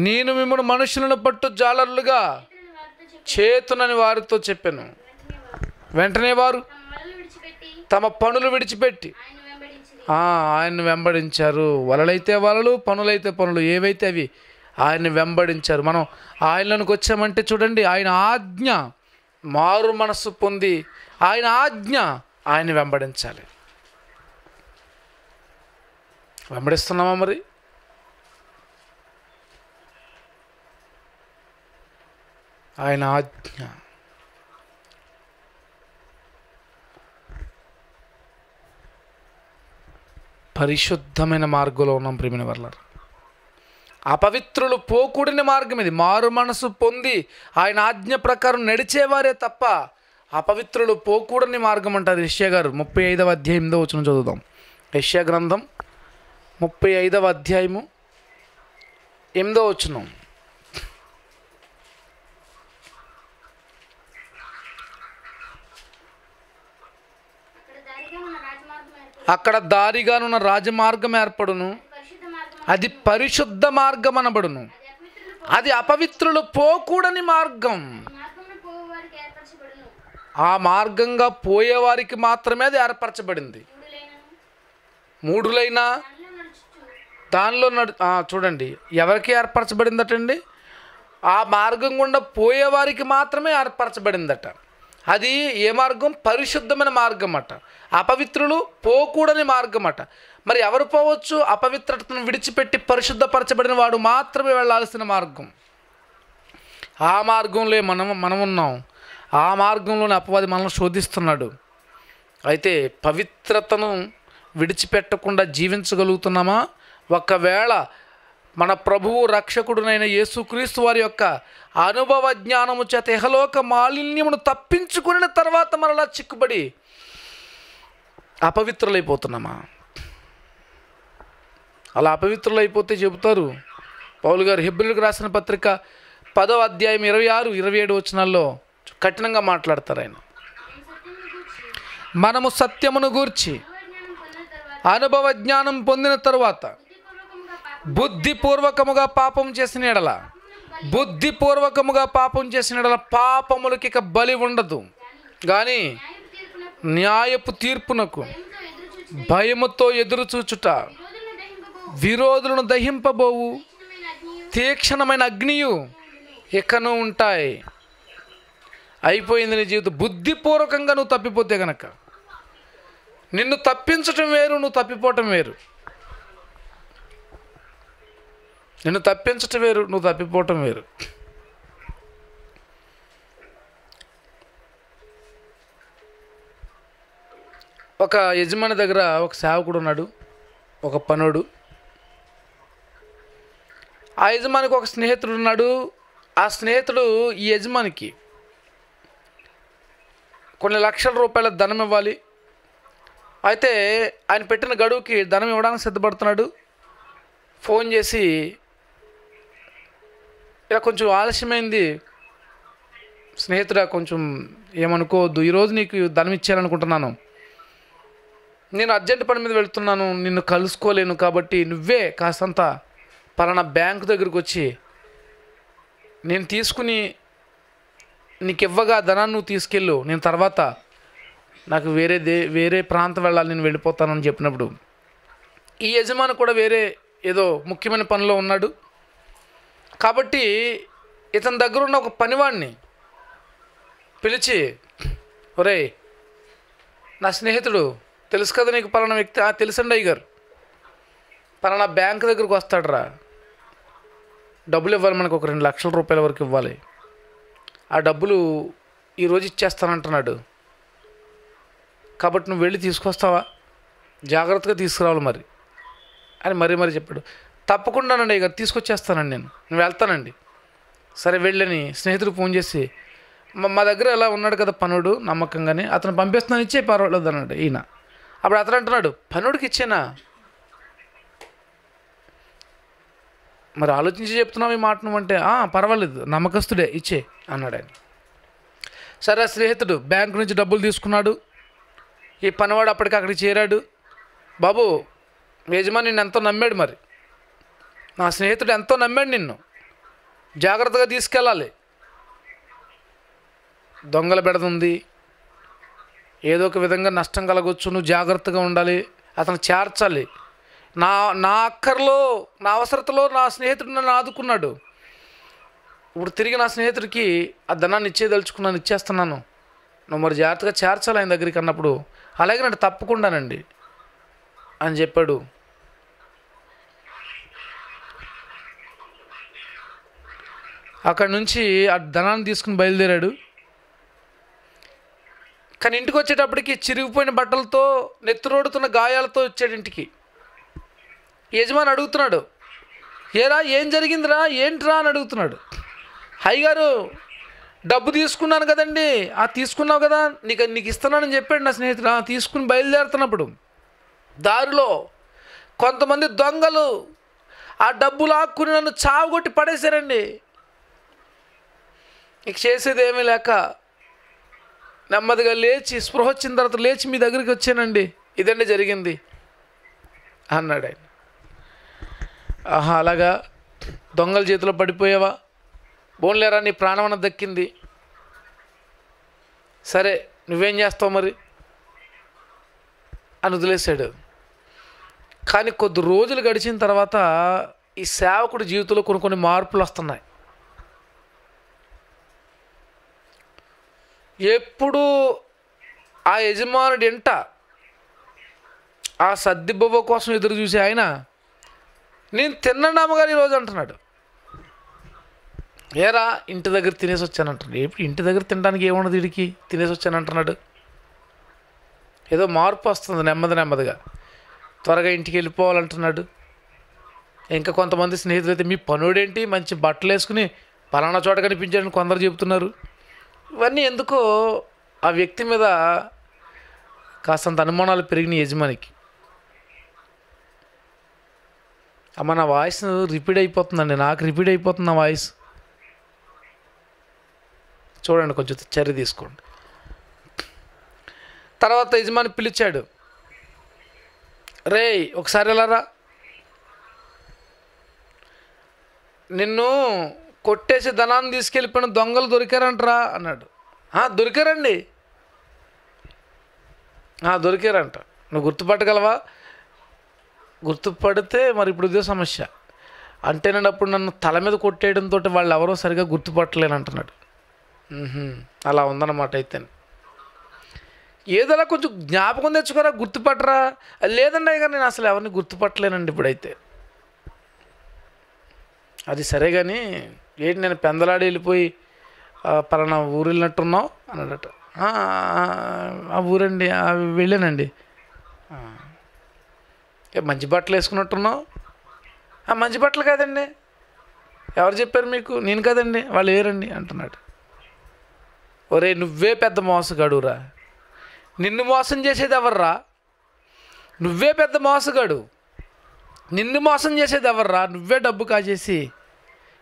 నేను మిమ్మల్ని మనుషులను పట్టు జాలర్లుగా చేతునని వారితో చెప్పాను వెంటనే వారు తమ పనులు విడిచిపెట్టి ఆయన్ని వెంబడించారు వలలైతే వలలు పనులైతే పనులు ఏవైతే అవి ఆయన్ని వెంబడించారు మనం ఆయనకు వచ్చామంటే చూడండి ఆయన ఆజ్ఞ మారు మనస్సు పొంది ఆయన ఆజ్ఞ ఆయన్ని వెంబడించాలి వెంబడిస్తున్నామా మరి ఆయన ఆజ్ఞ పరిశుద్ధమైన మార్గంలో ఉన్నాం ప్రేమిన వర్లారు అపవిత్రులు పోకూడని మార్గం ఇది మారు మనసు పొంది ఆయన ఆజ్ఞ ప్రకారం నడిచేవారే తప్ప అపవిత్రులు పోకూడని మార్గం అంటారు యష్యా గారు ముప్పై ఐదవ అధ్యాయంలో వచ్చిన చదువుదాం యష్యా గ్రంథం ముప్పై ఐదవ అధ్యాయము ఎనిమిదో వచనం అక్కడ దారిగానున్న రాజమార్గం ఏర్పడును అది పరిశుద్ధ మార్గం అనబడును అది అపవిత్రులు పోకూడని మార్గం ఆ మార్గంగా పోయేవారికి మాత్రమే అది ఏర్పరచబడింది మూడులైనా దానిలో నడు చూడండి ఎవరికి ఏర్పరచబడిందటండి ఆ మార్గం గుండా పోయేవారికి మాత్రమే ఏర్పరచబడిందట అది ఏ మార్గం పరిశుద్ధమైన మార్గం అట అపవిత్రులు పోకూడని మార్గం అట మరి ఎవరు పోవచ్చు అపవిత్రతను విడిచిపెట్టి పరిశుద్ధపరచబడిన వాడు మాత్రమే వెళ్ళాల్సిన మార్గం ఆ మార్గంలో మనం మనం ఉన్నాం ఆ మార్గంలోనే అపవాది మనల్ని శోధిస్తున్నాడు అయితే పవిత్రతను విడిచిపెట్టకుండా జీవించగలుగుతున్నామా ఒకవేళ మన ప్రభువు రక్షకుడునైన యేసుక్రీస్తు వారి యొక్క అనుభవ జ్ఞానము చేత ఇహలోక మాలిన్యమును తప్పించుకుని తర్వాత మరలా చిక్కుబడి అపవిత్రులైపోతున్నామా అలా అపవిత్రులైపోతే చెబుతారు పౌలు గారు హిబ్రిల్కి రాసిన పత్రిక పదో అధ్యాయం ఇరవై ఆరు ఇరవై ఏడు వచనాల్లో కఠినంగా మాట్లాడతారు ఆయన మనము సత్యమును గూర్చి అనుభవ జ్ఞానం పొందిన తరువాత బుద్ధిపూర్వకముగా పాపం చేసిన ఎడల బుద్ధిపూర్వకముగా పాపం చేసిన ఎడల పాపములకి ఇక బలి ఉండదు కానీ న్యాయపు తీర్పునకు భయముతో ఎదురు చూచుట విరోధులను దహింపబోవు తీక్షణమైన అగ్నియు ఇకను ఉంటాయి అయిపోయింది నీ జీవితం బుద్ధిపూర్వకంగా నువ్వు తప్పిపోతే గనక నిన్ను తప్పించటం వేరు నువ్వు తప్పిపోవటం వేరు నిన్ను తప్పించటం వేరు నువ్వు తప్పిపోవటం వేరు ఒక యజమాని దగ్గర ఒక సేవకుడు ఉన్నాడు ఒక పనుడు ఆ యజమానికి ఒక స్నేహితుడు ఉన్నాడు ఆ స్నేహితుడు ఈ యజమానికి కొన్ని లక్షల రూపాయల ధనం ఇవ్వాలి అయితే ఆయన పెట్టిన గడువుకి ధనం ఇవ్వడానికి సిద్ధపడుతున్నాడు ఫోన్ చేసి ఇలా కొంచెం ఆలస్యమైంది స్నేహితుడా కొంచెం ఏమనుకోవద్దు ఈరోజు నీకు ధనం ఇచ్చేయాలనుకుంటున్నాను నేను అర్జెంట్ పని మీద వెళ్తున్నాను నిన్ను కలుసుకోలేను కాబట్టి నువ్వే కాస్తంత పలానా బ్యాంకు దగ్గరకు వచ్చి నేను తీసుకుని నీకు ఇవ్వగా ధనాన్ని నువ్వు తీసుకెళ్ళు నేను తర్వాత నాకు వేరే దే వేరే ప్రాంతం వెళ్ళాలి నేను వెళ్ళిపోతానని చెప్పినప్పుడు ఈ యజమాని కూడా వేరే ఏదో ముఖ్యమైన పనిలో ఉన్నాడు కాబట్టి ఇతని దగ్గర ఉన్న ఒక పనివాడిని పిలిచి ఒరే నా స్నేహితుడు తెలుసు కదా నీకు పలానా వ్యక్తి తెలుసండి అయ్యగారు పలానా బ్యాంక్ దగ్గరకు వస్తాడరా డబ్బులు ఇవ్వాలి మనకు ఒక రెండు లక్షల రూపాయల వరకు ఇవ్వాలి ఆ డబ్బులు ఈరోజు ఇచ్చేస్తానంటున్నాడు కాబట్టి నువ్వు వెళ్ళి తీసుకొస్తావా జాగ్రత్తగా తీసుకురావాలి మరి అని మరీ మరీ చెప్పాడు తప్పకుండానండి ఇక తీసుకొచ్చేస్తానండి నేను నువ్వు వెళ్తానండి సరే వెళ్ళని స్నేహితుడు ఫోన్ చేసి మా దగ్గర ఎలా ఉన్నాడు కదా పనుడు నమ్మకంగానే అతను పంపిస్తున్నాను ఇచ్చే పర్వాలేదు అన్నాడు ఈయన అప్పుడు అతను అంటున్నాడు పనుడికి ఇచ్చేనా మరి ఆలోచించి చెప్తున్నావు ఈ మాట అంటే పర్వాలేదు నమ్మకస్తుడే ఇచ్చే అన్నాడు ఆయన సరే స్నేహితుడు బ్యాంక్ నుంచి డబ్బులు తీసుకున్నాడు ఈ పనివాడు అప్పటికి అక్కడికి చేరాడు బాబు యజమాని నేను ఎంతో నమ్మాడు మరి నా స్నేహితుడు ఎంతో నమ్మాడు నిన్ను జాగ్రత్తగా తీసుకెళ్ళాలి దొంగల బెడదుంది ఏదో ఒక విధంగా నష్టం కలగొచ్చు నువ్వు జాగ్రత్తగా ఉండాలి అతను చేర్చాలి నా నా అక్కర్లో నా అవసరతలో నా స్నేహితుడు నన్ను ఆదుకున్నాడు ఇప్పుడు తిరిగి నా స్నేహితుడికి ఆ ధనాన్ని ఇచ్చేదలుచుకున్నాను ఇచ్చేస్తున్నాను నువ్వు మరి జాగ్రత్తగా చేర్చాలి ఆయన దగ్గరికి అన్నప్పుడు అలాగే నేను తప్పకుండానండి అని చెప్పాడు అక్కడ నుంచి ఆ ధనాన్ని తీసుకుని బయలుదేరాడు కానీ ఇంటికి వచ్చేటప్పటికి చిరిగిపోయిన బట్టలతో నెత్తురోడుతున్న గాయాలతో వచ్చాడు ఇంటికి యజమాని అడుగుతున్నాడు ఏరా ఏం జరిగిందిరా ఏంట్రా అని అడుగుతున్నాడు అయ్యగారు డబ్బు తీసుకున్నాను కదండి ఆ తీసుకున్నావు కదా నీకు నీకు ఇస్తున్నానని చెప్పాడు నా స్నేహితుడు తీసుకుని బయలుదేరుతున్నప్పుడు దారిలో కొంతమంది దొంగలు ఆ డబ్బు లాక్కుని నన్ను చావుగొట్టి పడేశారండి ఇక చేసేదేమీ లేక నెమ్మదిగా లేచి స్పృహ వచ్చిన తర్వాత లేచి మీ దగ్గరికి వచ్చానండి ఇదండి జరిగింది అన్నాడు ఆయన ఆహా అలాగా దొంగల చేతిలో పడిపోయావా బోన్లేరా నీ ప్రాణమన దక్కింది సరే నువ్వేం చేస్తావు మరి అని వదిలేశాడు కానీ కొద్ది రోజులు గడిచిన తర్వాత ఈ సేవకుడి జీవితంలో కొన్ని కొన్ని మార్పులు వస్తున్నాయి ఎప్పుడూ ఆ యజమానుడు ఎంట ఆ బొబ్బ కోసం ఎదురు చూసి ఆయన నేను తిన్నాను అమ్మగారు ఈరోజు అంటున్నాడు ఏరా ఇంటి దగ్గర తినేసి వచ్చాను అంటున్నాడు ఎప్పుడు ఇంటి దగ్గర తినడానికి ఏమున్నది వీడికి తినేసి వచ్చాను అంటున్నాడు ఏదో మార్పు వస్తుంది నెమ్మది నెమ్మదిగా త్వరగా ఇంటికి వెళ్ళిపోవాలంటున్నాడు ఇంకా కొంతమంది స్నేహితులు అయితే మీ పనుడేంటి మంచి బట్టలు వేసుకుని పలానా చోట కనిపించాడని కొందరు చెబుతున్నారు ఇవన్నీ ఎందుకో ఆ వ్యక్తి మీద కాస్తంత అనుమానాలు పెరిగినాయి యజమానికి మన వాయిస్ రిపీట్ అయిపోతుందండి నాకు రిపీట్ అయిపోతుంది నా వాయిస్ చూడండి కొంచెం చర్య తీసుకోండి తర్వాత యజమాని పిలిచాడు రే ఒకసారి వెళ్ళారా నిన్ను కొట్టేసి ధనాన్ని తీసుకెళ్ళిపోయిన దొంగలు దొరికారంటరా అన్నాడు దొరికారండి దొరికారంట నువ్వు గుర్తుపట్టగలవా గుర్తుపడితే మరి ఇప్పుడు ఇదే సమస్య అంటే నేను అప్పుడు నన్ను తల మీద కొట్టేయడంతో వాళ్ళు ఎవరో సరిగా గుర్తుపట్టలేనంటున్నాడు అలా ఉందన్నమాట అయితే ఏదైనా కొంచెం జ్ఞాపకం తెచ్చుకోరా గుర్తుపట్టరా లేదండి అయ్యగారు నేను అసలు ఎవరిని గుర్తుపట్టలేనండి ఇప్పుడైతే అది సరే కానీ ఏంటి నేను పెందలాడి వెళ్ళిపోయి పలానా ఊరు వెళ్ళినట్టున్నావు అన్నట్టు ఆ ఊరండి వెళ్ళానండి మంచి బట్టలు వేసుకున్నట్టున్నావు మంచి బట్టలు కాదండి ఎవరు చెప్పారు మీకు నేను కదండి వాళ్ళు వేరండి అంటున్నాడు ఒరే నువ్వే పెద్ద మోసగాడురా నిన్ను మోసం చేసేది ఎవర్రా నువ్వే పెద్ద మోసగాడు నిన్ను మోసం చేసేది ఎవర్రా నువ్వే డబ్బు కాజేసి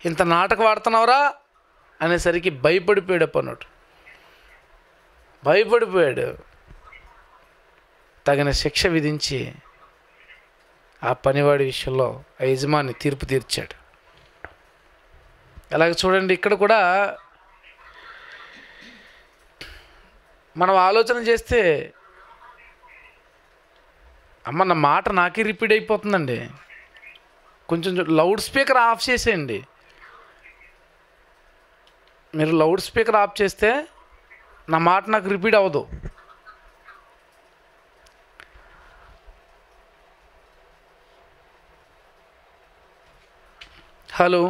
ఇంత నాటకం ఆడుతున్నావురా అనేసరికి భయపడిపోయాడు అప్పన్నాడు భయపడిపోయాడు తగిన శిక్ష విధించి ఆ పనివాడి విషయంలో ఆ యజమాని తీర్పు తీర్చాడు అలాగే చూడండి ఇక్కడ కూడా మనం ఆలోచన చేస్తే అమ్మ నా మాట నాకే రిపీట్ అయిపోతుందండి కొంచెం లౌడ్ స్పీకర్ ఆఫ్ చేసేయండి మీరు లౌడ్ స్పీకర్ ఆఫ్ చేస్తే నా మాట నాకు రిపీట్ అవ్వదు హలో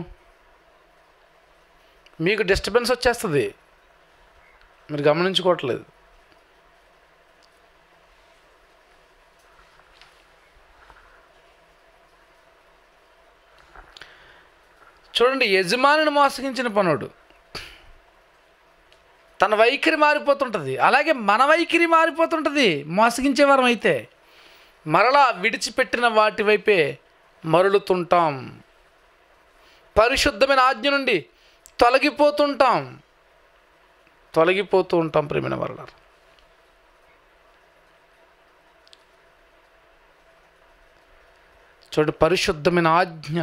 మీకు డిస్టర్బెన్స్ వచ్చేస్తుంది మీరు గమనించుకోవట్లేదు చూడండి యజమానిని మోసగించిన పనుడు తన వైఖరి మారిపోతుంటుంది అలాగే మన వైఖరి మారిపోతుంటుంది మోసగించే వరం అయితే మరలా విడిచిపెట్టిన వాటి వైపే మరలుతుంటాం పరిశుద్ధమైన ఆజ్ఞ నుండి తొలగిపోతుంటాం తొలగిపోతూ ఉంటాం ప్రేమిన వరలారు చూడండి పరిశుద్ధమైన ఆజ్ఞ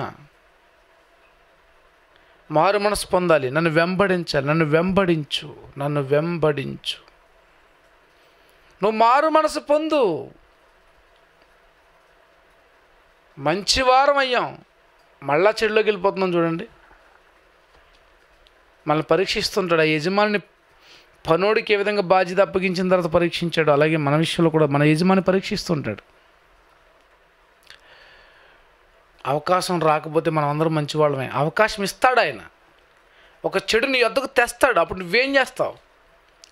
మారు మనసు పొందాలి నన్ను వెంబడించాలి నన్ను వెంబడించు నన్ను వెంబడించు నువ్వు మారు మనసు పొందు మంచి వారం అయ్యాం మళ్ళా చెడులోకి వెళ్ళిపోతున్నాం చూడండి మనల్ని పరీక్షిస్తుంటాడు ఆ యజమాని పనోడికి ఏ విధంగా బాధ్యత అప్పగించిన తర్వాత పరీక్షించాడు అలాగే మన విషయంలో కూడా మన యజమాని పరీక్షిస్తుంటాడు అవకాశం రాకపోతే మనం అందరం మంచివాళ్ళమే అవకాశం ఇస్తాడు ఆయన ఒక చెడు నీ వద్దకు తెస్తాడు అప్పుడు నువ్వేం చేస్తావు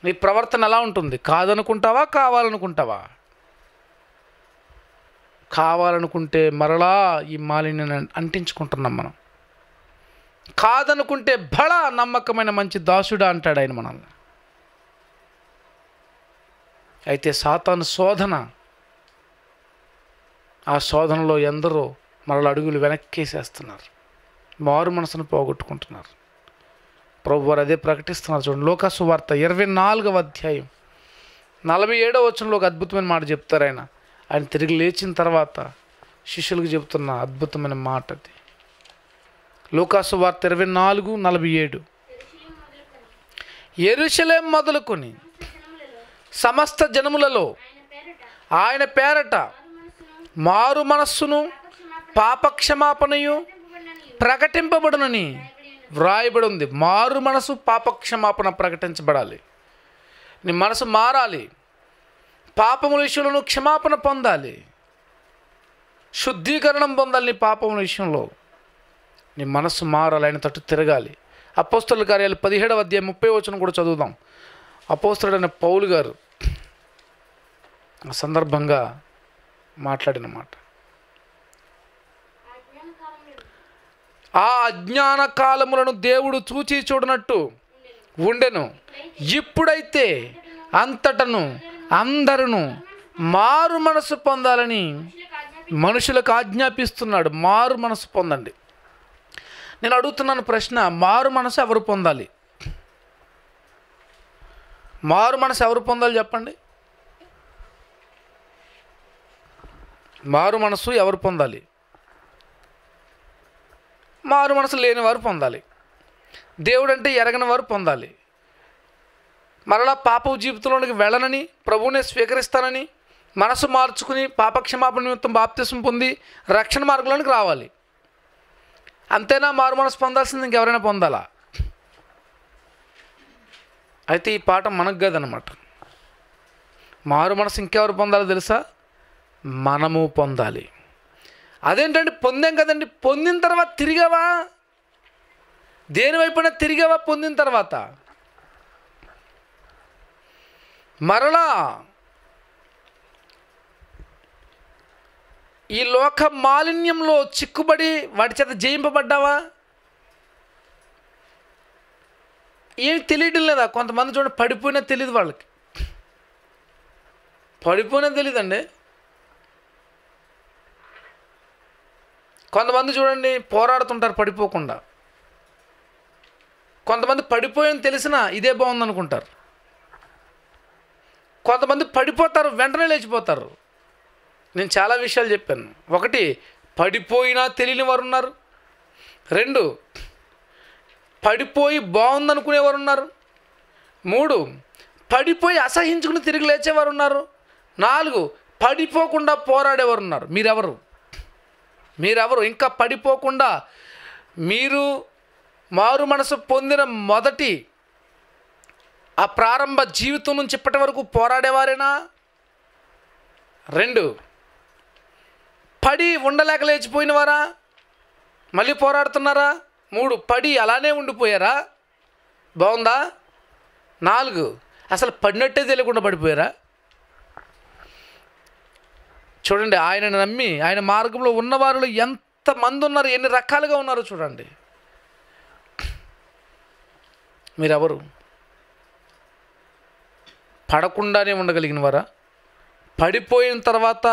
నీ ప్రవర్తన ఎలా ఉంటుంది కాదనుకుంటావా కావాలనుకుంటావా కావాలనుకుంటే మరలా ఈ మాలిన్యని అంటించుకుంటున్నాం మనం కాదనుకుంటే బళ నమ్మకమైన మంచి దాసుడా అంటాడు ఆయన మనల్ని అయితే సాతాను శోధన ఆ శోధనలో ఎందరో మరల అడుగులు వెనక్కేసేస్తున్నారు మారు మనసును పోగొట్టుకుంటున్నారు ప్రభు వారు అదే ప్రకటిస్తున్నారు చూడండి లోకాసు వార్త ఇరవై నాలుగవ అధ్యాయం నలభై ఏడవ వచ్చంలో ఒక అద్భుతమైన మాట చెప్తారు ఆయన ఆయన తిరిగి లేచిన తర్వాత శిష్యులకు చెబుతున్న అద్భుతమైన మాట అది లోకాసు వార్త ఇరవై నాలుగు నలభై ఏడు ఎరుశలేం మొదలుకొని సమస్త జనములలో ఆయన పేరట మారు మనస్సును పాపక్షమాపణయు ప్రకటింపబడునని వ్రాయబడి ఉంది మారు మనసు పాపక్షమాపణ ప్రకటించబడాలి నీ మనసు మారాలి పాపముల విషయంలో క్షమాపణ పొందాలి శుద్ధీకరణం పొందాలి నీ పాపముల విషయంలో నీ మనసు మారాలి ఆయన తట్టు తిరగాలి అపోస్తుల కార్యాలు పదిహేడవ అధ్యాయం ముప్పై వచ్చిన కూడా చదువుదాం అపోస్తుడైన పౌలు గారు సందర్భంగా మాట్లాడిన మాట ఆ అజ్ఞాన కాలములను దేవుడు చూచి చూడనట్టు ఉండెను ఇప్పుడైతే అంతటను అందరును మారు మనసు పొందాలని మనుషులకు ఆజ్ఞాపిస్తున్నాడు మారు మనసు పొందండి నేను అడుగుతున్నాను ప్రశ్న మారు మనసు ఎవరు పొందాలి మారు మనసు ఎవరు పొందాలి చెప్పండి మారు మనసు ఎవరు పొందాలి మారు మనసు లేని వారు పొందాలి దేవుడు అంటే ఎరగని వారు పొందాలి మరలా పాప జీవితంలోనికి వెళ్ళనని ప్రభువునే స్వీకరిస్తానని మనసు మార్చుకుని పాపక్షమాపణ నిమిత్తం బాప్తిసం పొంది రక్షణ మార్గంలోనికి రావాలి అంతేనా మారు మనసు పొందాల్సింది ఇంకెవరైనా పొందాలా అయితే ఈ పాఠం మనకు కాదనమాట మారు మనసు ఇంకెవరు పొందాలో తెలుసా మనము పొందాలి అదేంటండి పొందాం కదండి పొందిన తర్వాత తిరిగావా దేని వైపున తిరిగావా పొందిన తర్వాత మరలా ఈ లోక మాలిన్యంలో చిక్కుబడి వాటి చేత జయింపబడ్డావా ఏమి తెలియడం లేదా కొంతమంది చూడండి పడిపోయినా తెలియదు వాళ్ళకి పడిపోయినా తెలియదండి కొంతమంది చూడండి పోరాడుతుంటారు పడిపోకుండా కొంతమంది పడిపోయని తెలిసినా ఇదే బాగుందనుకుంటారు కొంతమంది పడిపోతారు వెంటనే లేచిపోతారు నేను చాలా విషయాలు చెప్పాను ఒకటి పడిపోయినా తెలియని వారు ఉన్నారు రెండు పడిపోయి బాగుందనుకునేవారు ఉన్నారు మూడు పడిపోయి అసహించుకుని తిరిగి లేచేవారు ఉన్నారు నాలుగు పడిపోకుండా పోరాడేవారు ఉన్నారు మీరెవరు మీరెవరు ఇంకా పడిపోకుండా మీరు మారు మనసు పొందిన మొదటి ఆ ప్రారంభ జీవితం నుంచి ఇప్పటి వరకు పోరాడేవారేనా రెండు పడి ఉండలేక లేచిపోయినవారా మళ్ళీ పోరాడుతున్నారా మూడు పడి అలానే ఉండిపోయారా బాగుందా నాలుగు అసలు పడినట్టే తెలియకుండా పడిపోయారా చూడండి ఆయనను నమ్మి ఆయన మార్గంలో ఉన్నవారిలో ఎంతమంది ఉన్నారు ఎన్ని రకాలుగా ఉన్నారో చూడండి మీరెవరు పడకుండానే ఉండగలిగిన వారా పడిపోయిన తర్వాత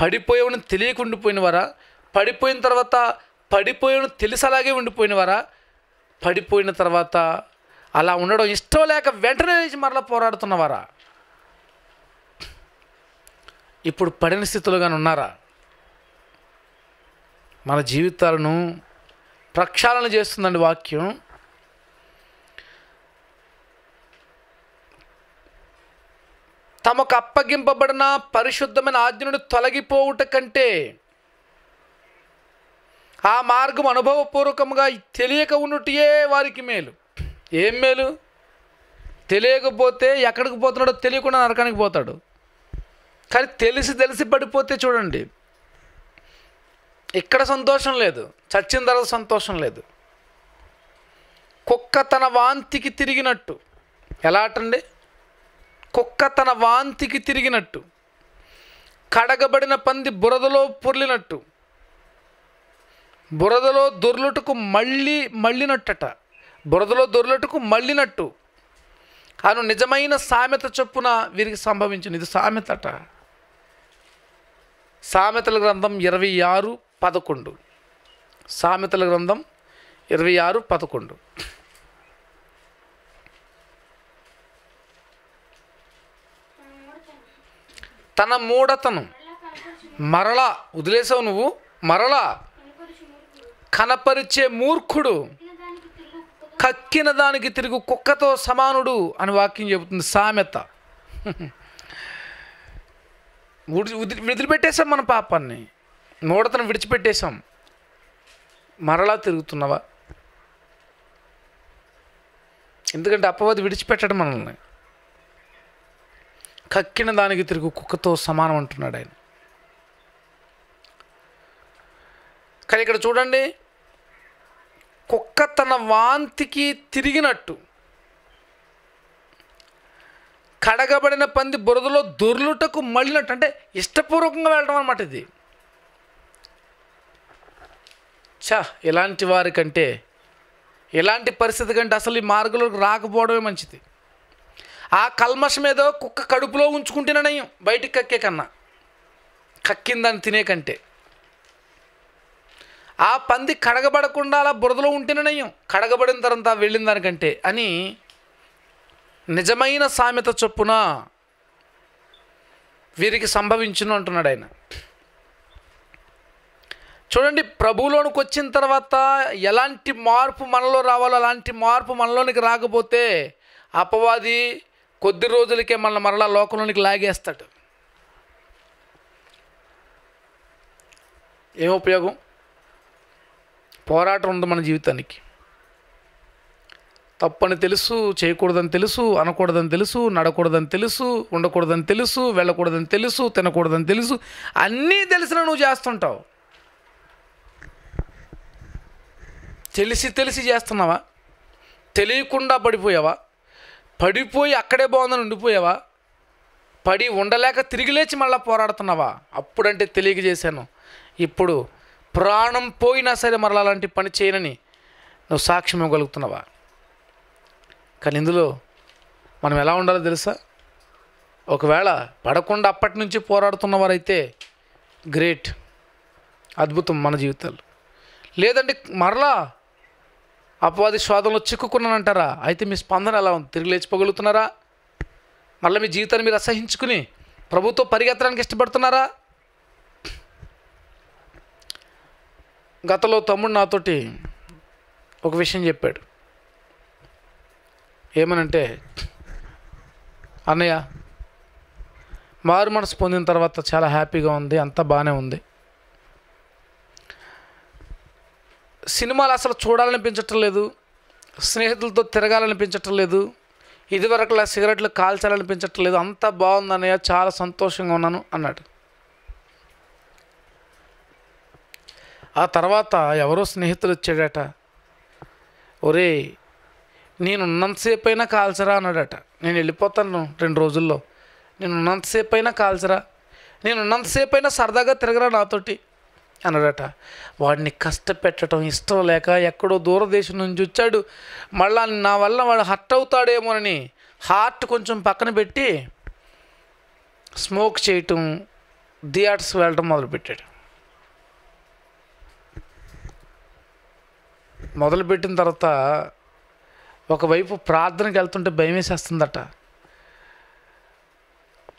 పడిపోయేవని తెలియక ఉండిపోయిన వారా పడిపోయిన తర్వాత పడిపోయేవని తెలిసి అలాగే ఉండిపోయిన వారా పడిపోయిన తర్వాత అలా ఉండడం ఇష్టం లేక వెంటనే లేచి మరలా పోరాడుతున్నవారా ఇప్పుడు పడిన స్థితిలోగానే ఉన్నారా మన జీవితాలను ప్రక్షాళన చేస్తుందండి వాక్యం తమకు అప్పగింపబడిన పరిశుద్ధమైన ఆజ్ఞను తొలగిపోవుట కంటే ఆ మార్గం అనుభవపూర్వకంగా తెలియక ఉన్నటియే వారికి మేలు ఏం మేలు తెలియకపోతే ఎక్కడికి పోతున్నాడో తెలియకుండా నరకానికి పోతాడు కానీ తెలిసి తెలిసి పడిపోతే చూడండి ఇక్కడ సంతోషం లేదు చచ్చిన తర్వాత సంతోషం లేదు కుక్క తన వాంతికి తిరిగినట్టు ఎలా అటండి కుక్క తన వాంతికి తిరిగినట్టు కడగబడిన పంది బురదలో పొర్లినట్టు బురదలో దొర్లుటకు మళ్ళీ మళ్ళినట్టట బురదలో దొర్లుటకు మళ్ళినట్టు అను నిజమైన సామెత చొప్పున వీరికి సంభవించింది ఇది సామెతట సామెతల గ్రంథం ఇరవై ఆరు పదకొండు సామెతల గ్రంథం ఇరవై ఆరు పదకొండు తన మూఢతనం మరలా వదిలేసావు నువ్వు మరలా కనపరిచే మూర్ఖుడు కక్కిన దానికి తిరుగు కుక్కతో సమానుడు అని వాక్యం చెబుతుంది సామెత వదిలిపెట్టేశాం మన పాపాన్ని మూడతను విడిచిపెట్టేశాం మరలా తిరుగుతున్నావా ఎందుకంటే అపవాది విడిచిపెట్టడం మనల్ని కక్కిన దానికి తిరుగు కుక్కతో సమానం అంటున్నాడు ఆయన కానీ ఇక్కడ చూడండి కుక్క తన వాంతికి తిరిగినట్టు కడగబడిన పంది బురదలో దొర్లుటకు మళ్ళినట్టు అంటే ఇష్టపూర్వకంగా వెళ్ళడం అనమాట ఇది చా ఇలాంటి వారి కంటే ఇలాంటి పరిస్థితి కంటే అసలు ఈ మార్గంలోకి రాకపోవడమే మంచిది ఆ కల్మషం ఏదో కుక్క కడుపులో ఉంచుకుంటేనే నయం బయటికి కక్కే కన్నా కక్కిందని తినే కంటే ఆ పంది కడగబడకుండా అలా బురదలో ఉంటేనే నయం కడగబడిన తర్వాత వెళ్ళిన దానికంటే అని నిజమైన సామెత చొప్పున వీరికి సంభవించును అంటున్నాడు ఆయన చూడండి ప్రభువులోనికి వచ్చిన తర్వాత ఎలాంటి మార్పు మనలో రావాలో అలాంటి మార్పు మనలోనికి రాకపోతే అపవాది కొద్ది రోజులకే మన మరలా లోకంలోనికి లాగేస్తాడు ఏం ఉపయోగం పోరాటం ఉంది మన జీవితానికి తప్పని తెలుసు చేయకూడదని తెలుసు అనకూడదని తెలుసు నడకూడదని తెలుసు ఉండకూడదని తెలుసు వెళ్ళకూడదని తెలుసు తినకూడదని తెలుసు అన్నీ తెలిసిన నువ్వు చేస్తుంటావు తెలిసి తెలిసి చేస్తున్నావా తెలియకుండా పడిపోయావా పడిపోయి అక్కడే బాగుందని ఉండిపోయావా పడి ఉండలేక తిరిగి లేచి మళ్ళీ పోరాడుతున్నావా అప్పుడంటే తెలియక చేశాను ఇప్పుడు ప్రాణం పోయినా సరే మరలా అలాంటి పని చేయనని నువ్వు సాక్ష్యం ఇవ్వగలుగుతున్నావా కానీ ఇందులో మనం ఎలా ఉండాలో తెలుసా ఒకవేళ పడకుండా అప్పటి నుంచి పోరాడుతున్నవారైతే గ్రేట్ అద్భుతం మన జీవితాలు లేదంటే మరలా అపవాది స్వాదంలో చిక్కుకున్నానంటారా అయితే మీ స్పందన ఎలా ఉంది తిరిగి లేచిపోగలుగుతున్నారా మళ్ళీ మీ జీవితాన్ని మీరు అసహించుకుని ప్రభుత్వ పరిగెత్తడానికి ఇష్టపడుతున్నారా గతలో తమ్ముడు నాతోటి ఒక విషయం చెప్పాడు ఏమనంటే అన్నయ్య మారు మనసు పొందిన తర్వాత చాలా హ్యాపీగా ఉంది అంతా బాగానే ఉంది సినిమాలు అసలు చూడాలనిపించటం లేదు స్నేహితులతో తిరగాలనిపించటం లేదు ఇదివరకులా సిగరెట్లు కాల్చాలనిపించటం లేదు అంతా బాగుంది అన్నయ్య చాలా సంతోషంగా ఉన్నాను అన్నాడు ఆ తర్వాత ఎవరో స్నేహితులు వచ్చాడట ఒరే నేను ఉన్నంతసేపు అయినా కాల్చరా అన్నాడట నేను వెళ్ళిపోతాను రెండు రోజుల్లో నేను ఉన్నంతసేపు అయినా కాల్చరా నేను ఉన్నంతసేపు అయినా సరదాగా తిరగరా నాతోటి అన్నాడట వాడిని కష్టపెట్టడం ఇష్టం లేక ఎక్కడో దూరదేశం నుంచి వచ్చాడు మళ్ళా నా వల్ల వాడు హర్ట్ అవుతాడేమోనని హార్ట్ కొంచెం పక్కన పెట్టి స్మోక్ చేయటం థియేటర్స్ వెళ్ళడం మొదలుపెట్టాడు మొదలుపెట్టిన తర్వాత ఒకవైపు ప్రార్థనకి వెళ్తుంటే భయం వేసేస్తుందట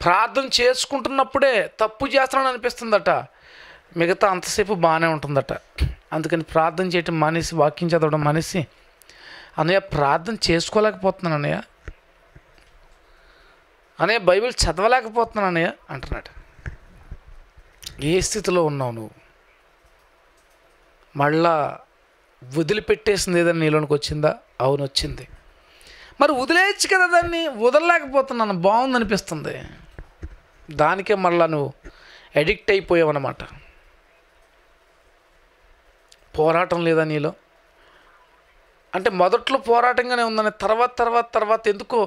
ప్రార్థన చేసుకుంటున్నప్పుడే తప్పు చేస్తున్నాను అనిపిస్తుందట మిగతా అంతసేపు బాగానే ఉంటుందట అందుకని ప్రార్థన చేయటం మానేసి వాక్యం చదవడం మనిషి అన్నయ్య ప్రార్థన చేసుకోలేకపోతున్నాను అన్నయ్య అనే బైబిల్ చదవలేకపోతున్నాను అన్నయ్య అంటున్నాడు ఏ స్థితిలో ఉన్నావు నువ్వు మళ్ళా వదిలిపెట్టేసింది ఏదైనా నీలోనికి వచ్చిందా అవును వచ్చింది మరి వదిలేయచ్చు కదా దాన్ని వదలలేకపోతున్నాను బాగుంది అనిపిస్తుంది దానికే మళ్ళా నువ్వు అడిక్ట్ అయిపోయావన్నమాట పోరాటం లేదా నీలో అంటే మొదట్లో పోరాటంగానే ఉందని తర్వాత తర్వాత తర్వాత ఎందుకో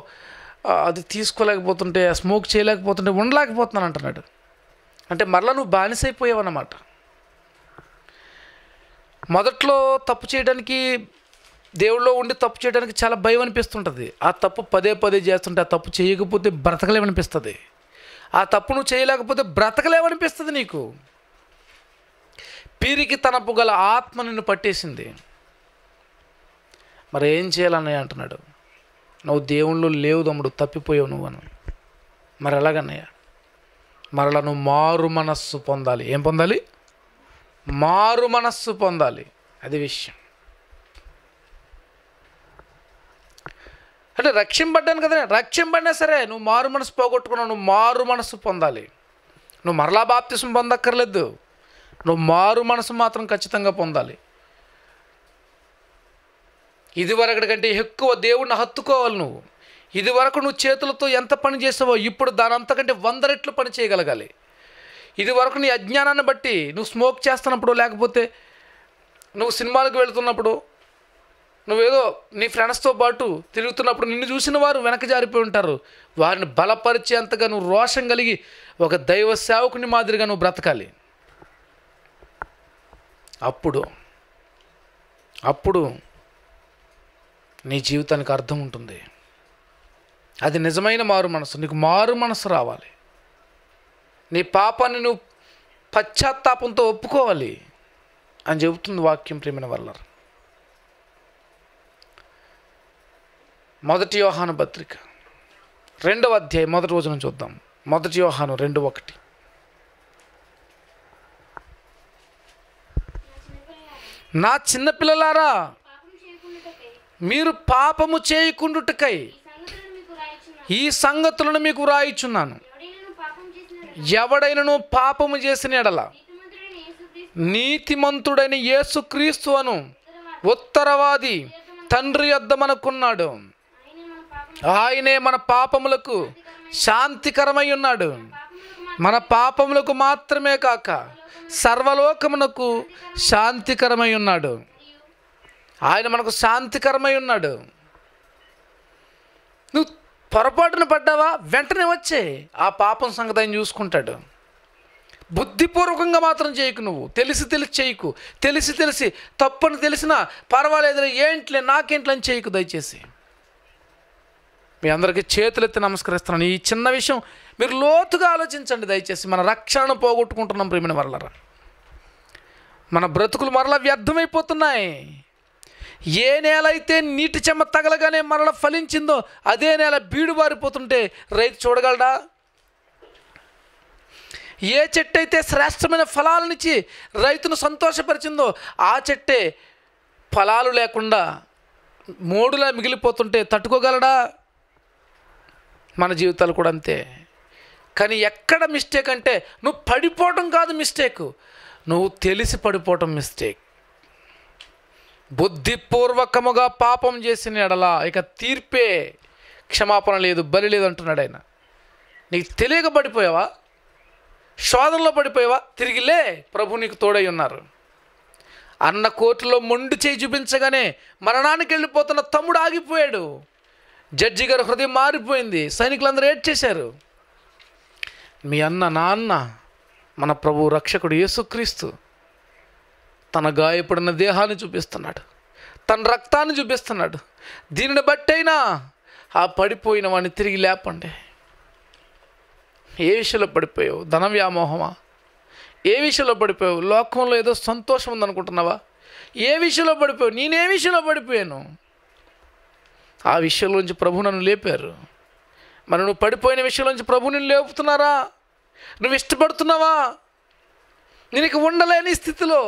అది తీసుకోలేకపోతుంటే స్మోక్ చేయలేకపోతుంటే ఉండలేకపోతున్నాను అంటున్నాడు అంటే మరలా నువ్వు బానిసైపోయావన్నమాట మొదట్లో తప్పు చేయడానికి దేవుళ్ళో ఉండి తప్పు చేయడానికి చాలా భయం అనిపిస్తుంటుంది ఆ తప్పు పదే పదే చేస్తుంటే ఆ తప్పు చేయకపోతే బ్రతకలేమనిపిస్తుంది ఆ తప్పు నువ్వు చేయలేకపోతే బ్రతకలేమనిపిస్తుంది నీకు పీరికి తనపు గల ఆత్మ నిన్ను పట్టేసింది మరి ఏం చేయాలన్నయ్య అంటున్నాడు నువ్వు దేవుళ్ళు లేవు తమ్ముడు తప్పిపోయావు నువ్వు అని మరి ఎలాగన్నయ్య మరలా నువ్వు మారు మనస్సు పొందాలి ఏం పొందాలి మారు మనస్సు పొందాలి అది విషయం అంటే రక్షింపడ్డాను కదా రక్షింపడినా సరే నువ్వు మారు మనసు పోగొట్టుకున్నావు నువ్వు మారు మనసు పొందాలి నువ్వు మరలా బాప్తిసం పొందక్కర్లేదు నువ్వు మారు మనసు మాత్రం ఖచ్చితంగా పొందాలి ఇదివరకటి కంటే ఎక్కువ దేవుణ్ణి హత్తుకోవాలి నువ్వు ఇదివరకు నువ్వు చేతులతో ఎంత పని చేసావో ఇప్పుడు దాని అంతకంటే వంద రెట్లు పని చేయగలగాలి ఇది వరకు నీ అజ్ఞానాన్ని బట్టి నువ్వు స్మోక్ చేస్తున్నప్పుడు లేకపోతే నువ్వు సినిమాలకు వెళుతున్నప్పుడు నువ్వేదో నీ ఫ్రెండ్స్తో పాటు తిరుగుతున్నప్పుడు నిన్ను చూసిన వారు వెనక జారిపోయి ఉంటారు వారిని బలపరిచేంతగా నువ్వు రోషం కలిగి ఒక దైవ సేవకుని మాదిరిగా నువ్వు బ్రతకాలి అప్పుడు అప్పుడు నీ జీవితానికి అర్థం ఉంటుంది అది నిజమైన మారు మనసు నీకు మారు మనసు రావాలి నీ పాపాన్ని నువ్వు పశ్చాత్తాపంతో ఒప్పుకోవాలి అని చెబుతుంది వాక్యం ప్రేమిన వల్ల మొదటి వ్యవహాన పత్రిక రెండవ అధ్యాయం మొదటి రోజున చూద్దాం మొదటి వ్యవహానం రెండు ఒకటి నా చిన్నపిల్లలారా మీరు పాపము చేయకుండుటకై ఈ సంగతులను మీకు వ్రాయిచున్నాను ఎవడైనను పాపము చేసిన ఎడల నీతిమంతుడైన యేసుక్రీస్తు అను ఉత్తరవాది తండ్రి వద్ద ఆయనే మన పాపములకు శాంతికరమై ఉన్నాడు మన పాపములకు మాత్రమే కాక సర్వలోకమునకు శాంతికరమై ఉన్నాడు ఆయన మనకు శాంతికరమై ఉన్నాడు నువ్వు పొరపాటున పడ్డావా వెంటనే వచ్చే ఆ పాపం సంగతి ఆయన చూసుకుంటాడు బుద్ధిపూర్వకంగా మాత్రం చేయకు నువ్వు తెలిసి తెలిసి చేయకు తెలిసి తెలిసి తప్పని తెలిసినా పర్వాలేదు ఏంట్లే నాకేంట్లే అని చేయకు దయచేసి మీ అందరికీ చేతులెత్తి నమస్కరిస్తున్నాను ఈ చిన్న విషయం మీరు లోతుగా ఆలోచించండి దయచేసి మన రక్షణను పోగొట్టుకుంటున్నాం ప్రేమిన వరలరా మన బ్రతుకులు మరలా వ్యర్థమైపోతున్నాయి ఏ నేల అయితే నీటి చెమ్మ తగలగానే మరల ఫలించిందో అదే నేల బీడు బారిపోతుంటే రైతు చూడగలడా ఏ చెట్టు అయితే శ్రేష్టమైన ఫలాలనిచ్చి రైతును సంతోషపరిచిందో ఆ చెట్టే ఫలాలు లేకుండా మోడులా మిగిలిపోతుంటే తట్టుకోగలడా మన జీవితాలు కూడా అంతే కానీ ఎక్కడ మిస్టేక్ అంటే నువ్వు పడిపోవటం కాదు మిస్టేక్ నువ్వు తెలిసి పడిపోవటం మిస్టేక్ బుద్ధిపూర్వకముగా పాపం చేసిన ఎడల ఇక తీర్పే క్షమాపణ లేదు బలి లేదు అంటున్నాడు ఆయన నీకు తెలియక పడిపోయావా శోధనలో పడిపోయావా తిరిగిలే ప్రభు నీకు తోడై ఉన్నారు అన్న కోర్టులో మొండు చేయి చూపించగానే మరణానికి వెళ్ళిపోతున్న తమ్ముడు ఆగిపోయాడు జడ్జి గారు హృదయం మారిపోయింది సైనికులందరూ ఏడ్ చేశారు మీ అన్న నాన్న మన ప్రభు రక్షకుడు యేసుక్రీస్తు తన గాయపడిన దేహాన్ని చూపిస్తున్నాడు తన రక్తాన్ని చూపిస్తున్నాడు దీనిని బట్టైనా ఆ పడిపోయిన వాడిని తిరిగి లేపండి ఏ విషయంలో పడిపోయావు ధన వ్యామోహమా ఏ విషయంలో పడిపోయావు లోకంలో ఏదో సంతోషం ఉందనుకుంటున్నావా ఏ విషయంలో పడిపోయావు నేనే విషయంలో పడిపోయాను ఆ విషయంలోంచి ప్రభు నన్ను లేపారు మరి నువ్వు పడిపోయిన విషయంలోంచి ప్రభు నిన్ను లేపుతున్నారా నువ్వు ఇష్టపడుతున్నావా నీకు ఉండలేని స్థితిలో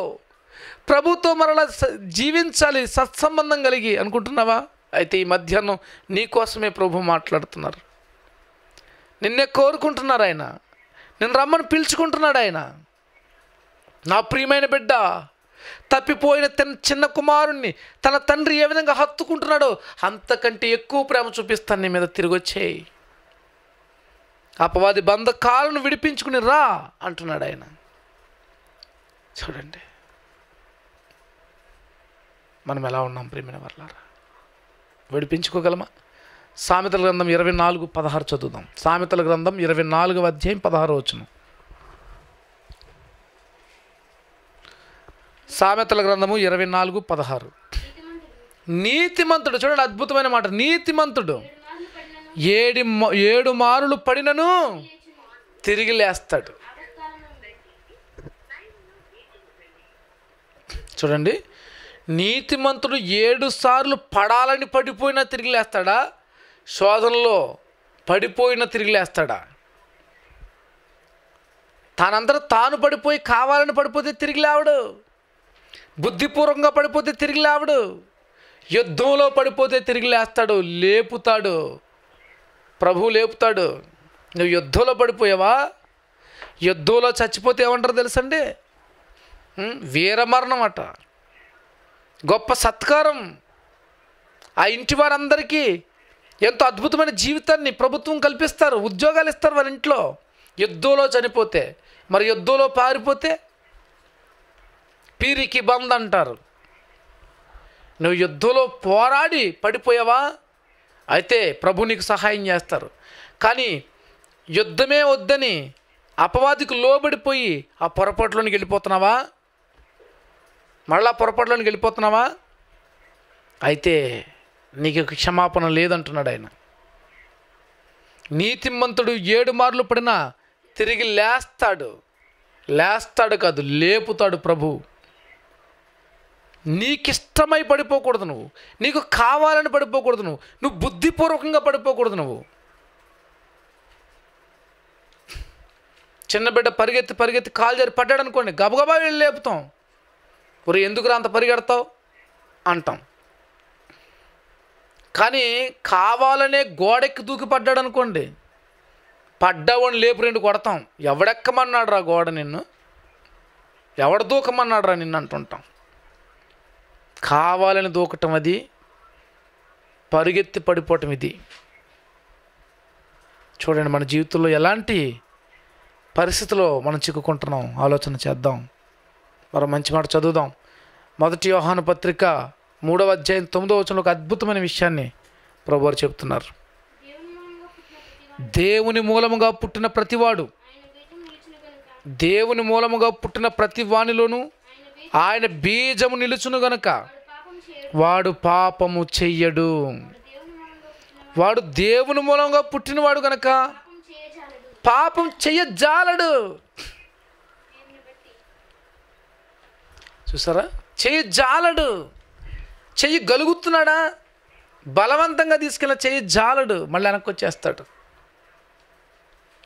ప్రభుతో మరలా జీవించాలి సత్సంబంధం కలిగి అనుకుంటున్నావా అయితే ఈ మధ్యాహ్నం నీకోసమే ప్రభు మాట్లాడుతున్నారు నిన్నే కోరుకుంటున్నారు ఆయన నిన్ను రమ్మని పిలుచుకుంటున్నాడు ఆయన నా ప్రియమైన బిడ్డ తప్పిపోయిన తన చిన్న కుమారుణ్ణి తన తండ్రి ఏ విధంగా హత్తుకుంటున్నాడో అంతకంటే ఎక్కువ ప్రేమ చూపిస్తాను నీ మీద తిరిగి వచ్చేయి అపవాది బంధకాలను విడిపించుకుని రా అంటున్నాడు ఆయన చూడండి మనం ఎలా ఉన్నాం ప్రేమిన వర్లారా విడిపించుకోగలమా సామెతల గ్రంథం ఇరవై నాలుగు పదహారు చదువుదాం సామెతల గ్రంథం ఇరవై నాలుగు అధ్యాయం పదహారు వచ్చిన సామెతల గ్రంథము ఇరవై నాలుగు పదహారు నీతిమంతుడు చూడండి అద్భుతమైన మాట నీతిమంతుడు ఏడి ఏడు మారులు పడినను తిరిగి లేస్తాడు చూడండి నీతిమంతుడు ఏడు సార్లు పడాలని పడిపోయినా తిరిగిలేస్తాడా శోధనలో పడిపోయినా తిరిగిలేస్తాడా తనందరూ తాను పడిపోయి కావాలని పడిపోతే తిరిగి లేవడు బుద్ధిపూర్వకంగా పడిపోతే తిరిగి లేవడు యుద్ధంలో పడిపోతే తిరిగి లేస్తాడు లేపుతాడు ప్రభువు లేపుతాడు నువ్వు యుద్ధంలో పడిపోయావా యుద్ధంలో చచ్చిపోతే ఏమంటారు తెలుసండి వీరమరణం అట గొప్ప సత్కారం ఆ ఇంటి వారందరికీ ఎంతో అద్భుతమైన జీవితాన్ని ప్రభుత్వం కల్పిస్తారు ఉద్యోగాలు ఇస్తారు వాళ్ళ ఇంట్లో యుద్ధంలో చనిపోతే మరి యుద్ధంలో పారిపోతే పీరికి బంద్ అంటారు నువ్వు యుద్ధంలో పోరాడి పడిపోయావా అయితే ప్రభు నీకు సహాయం చేస్తారు కానీ యుద్ధమే వద్దని అపవాదికి లోబడిపోయి ఆ పొరపాటులోనికి వెళ్ళిపోతున్నావా మళ్ళా పొరపాటులోనికి వెళ్ళిపోతున్నావా అయితే నీకు క్షమాపణ లేదంటున్నాడు ఆయన నీతిమంతుడు ఏడు మార్లు పడినా తిరిగి లేస్తాడు లేస్తాడు కాదు లేపుతాడు ప్రభు నీకిష్టమై పడిపోకూడదు నువ్వు నీకు కావాలని పడిపోకూడదు నువ్వు నువ్వు బుద్ధిపూర్వకంగా పడిపోకూడదు నువ్వు చిన్న బిడ్డ పరిగెత్తి పరిగెత్తి కాలు జారి పడ్డాడు అనుకోండి గబగబా వెళ్ళి లేపుతాం ఒరే ఎందుకురా అంత పరిగెడతావు అంటాం కానీ కావాలనే గోడెక్కి దూకిపడ్డాడు అనుకోండి పడ్డావని లేపు రెండు కొడతాం ఎవడెక్కమన్నాడు రా గోడ నిన్ను ఎవడ దూకమన్నాడు రా నిన్ను అంటుంటాం కావాలని దూకటం అది పరుగెత్తి పడిపోవటం ఇది చూడండి మన జీవితంలో ఎలాంటి పరిస్థితుల్లో మనం చిక్కుకుంటున్నాం ఆలోచన చేద్దాం మరో మంచి మాట చదువుదాం మొదటి వ్యవహాన పత్రిక మూడవ అధ్యాయం తొమ్మిదవ వచనంలో ఒక అద్భుతమైన విషయాన్ని ప్రభువారు చెప్తున్నారు దేవుని మూలముగా పుట్టిన ప్రతివాడు దేవుని మూలముగా పుట్టిన ప్రతి వాణిలోనూ ఆయన బీజము నిలుచును గనక వాడు పాపము చెయ్యడు వాడు దేవుని మూలంగా పుట్టినవాడు గనక పాపం చెయ్యజాలడు చూసారా చేయి జాలడు చెయ్యి గలుగుతున్నాడా బలవంతంగా తీసుకెళ్ళిన చెయ్యి జాలడు మళ్ళీ వెనక్కి వచ్చేస్తాడు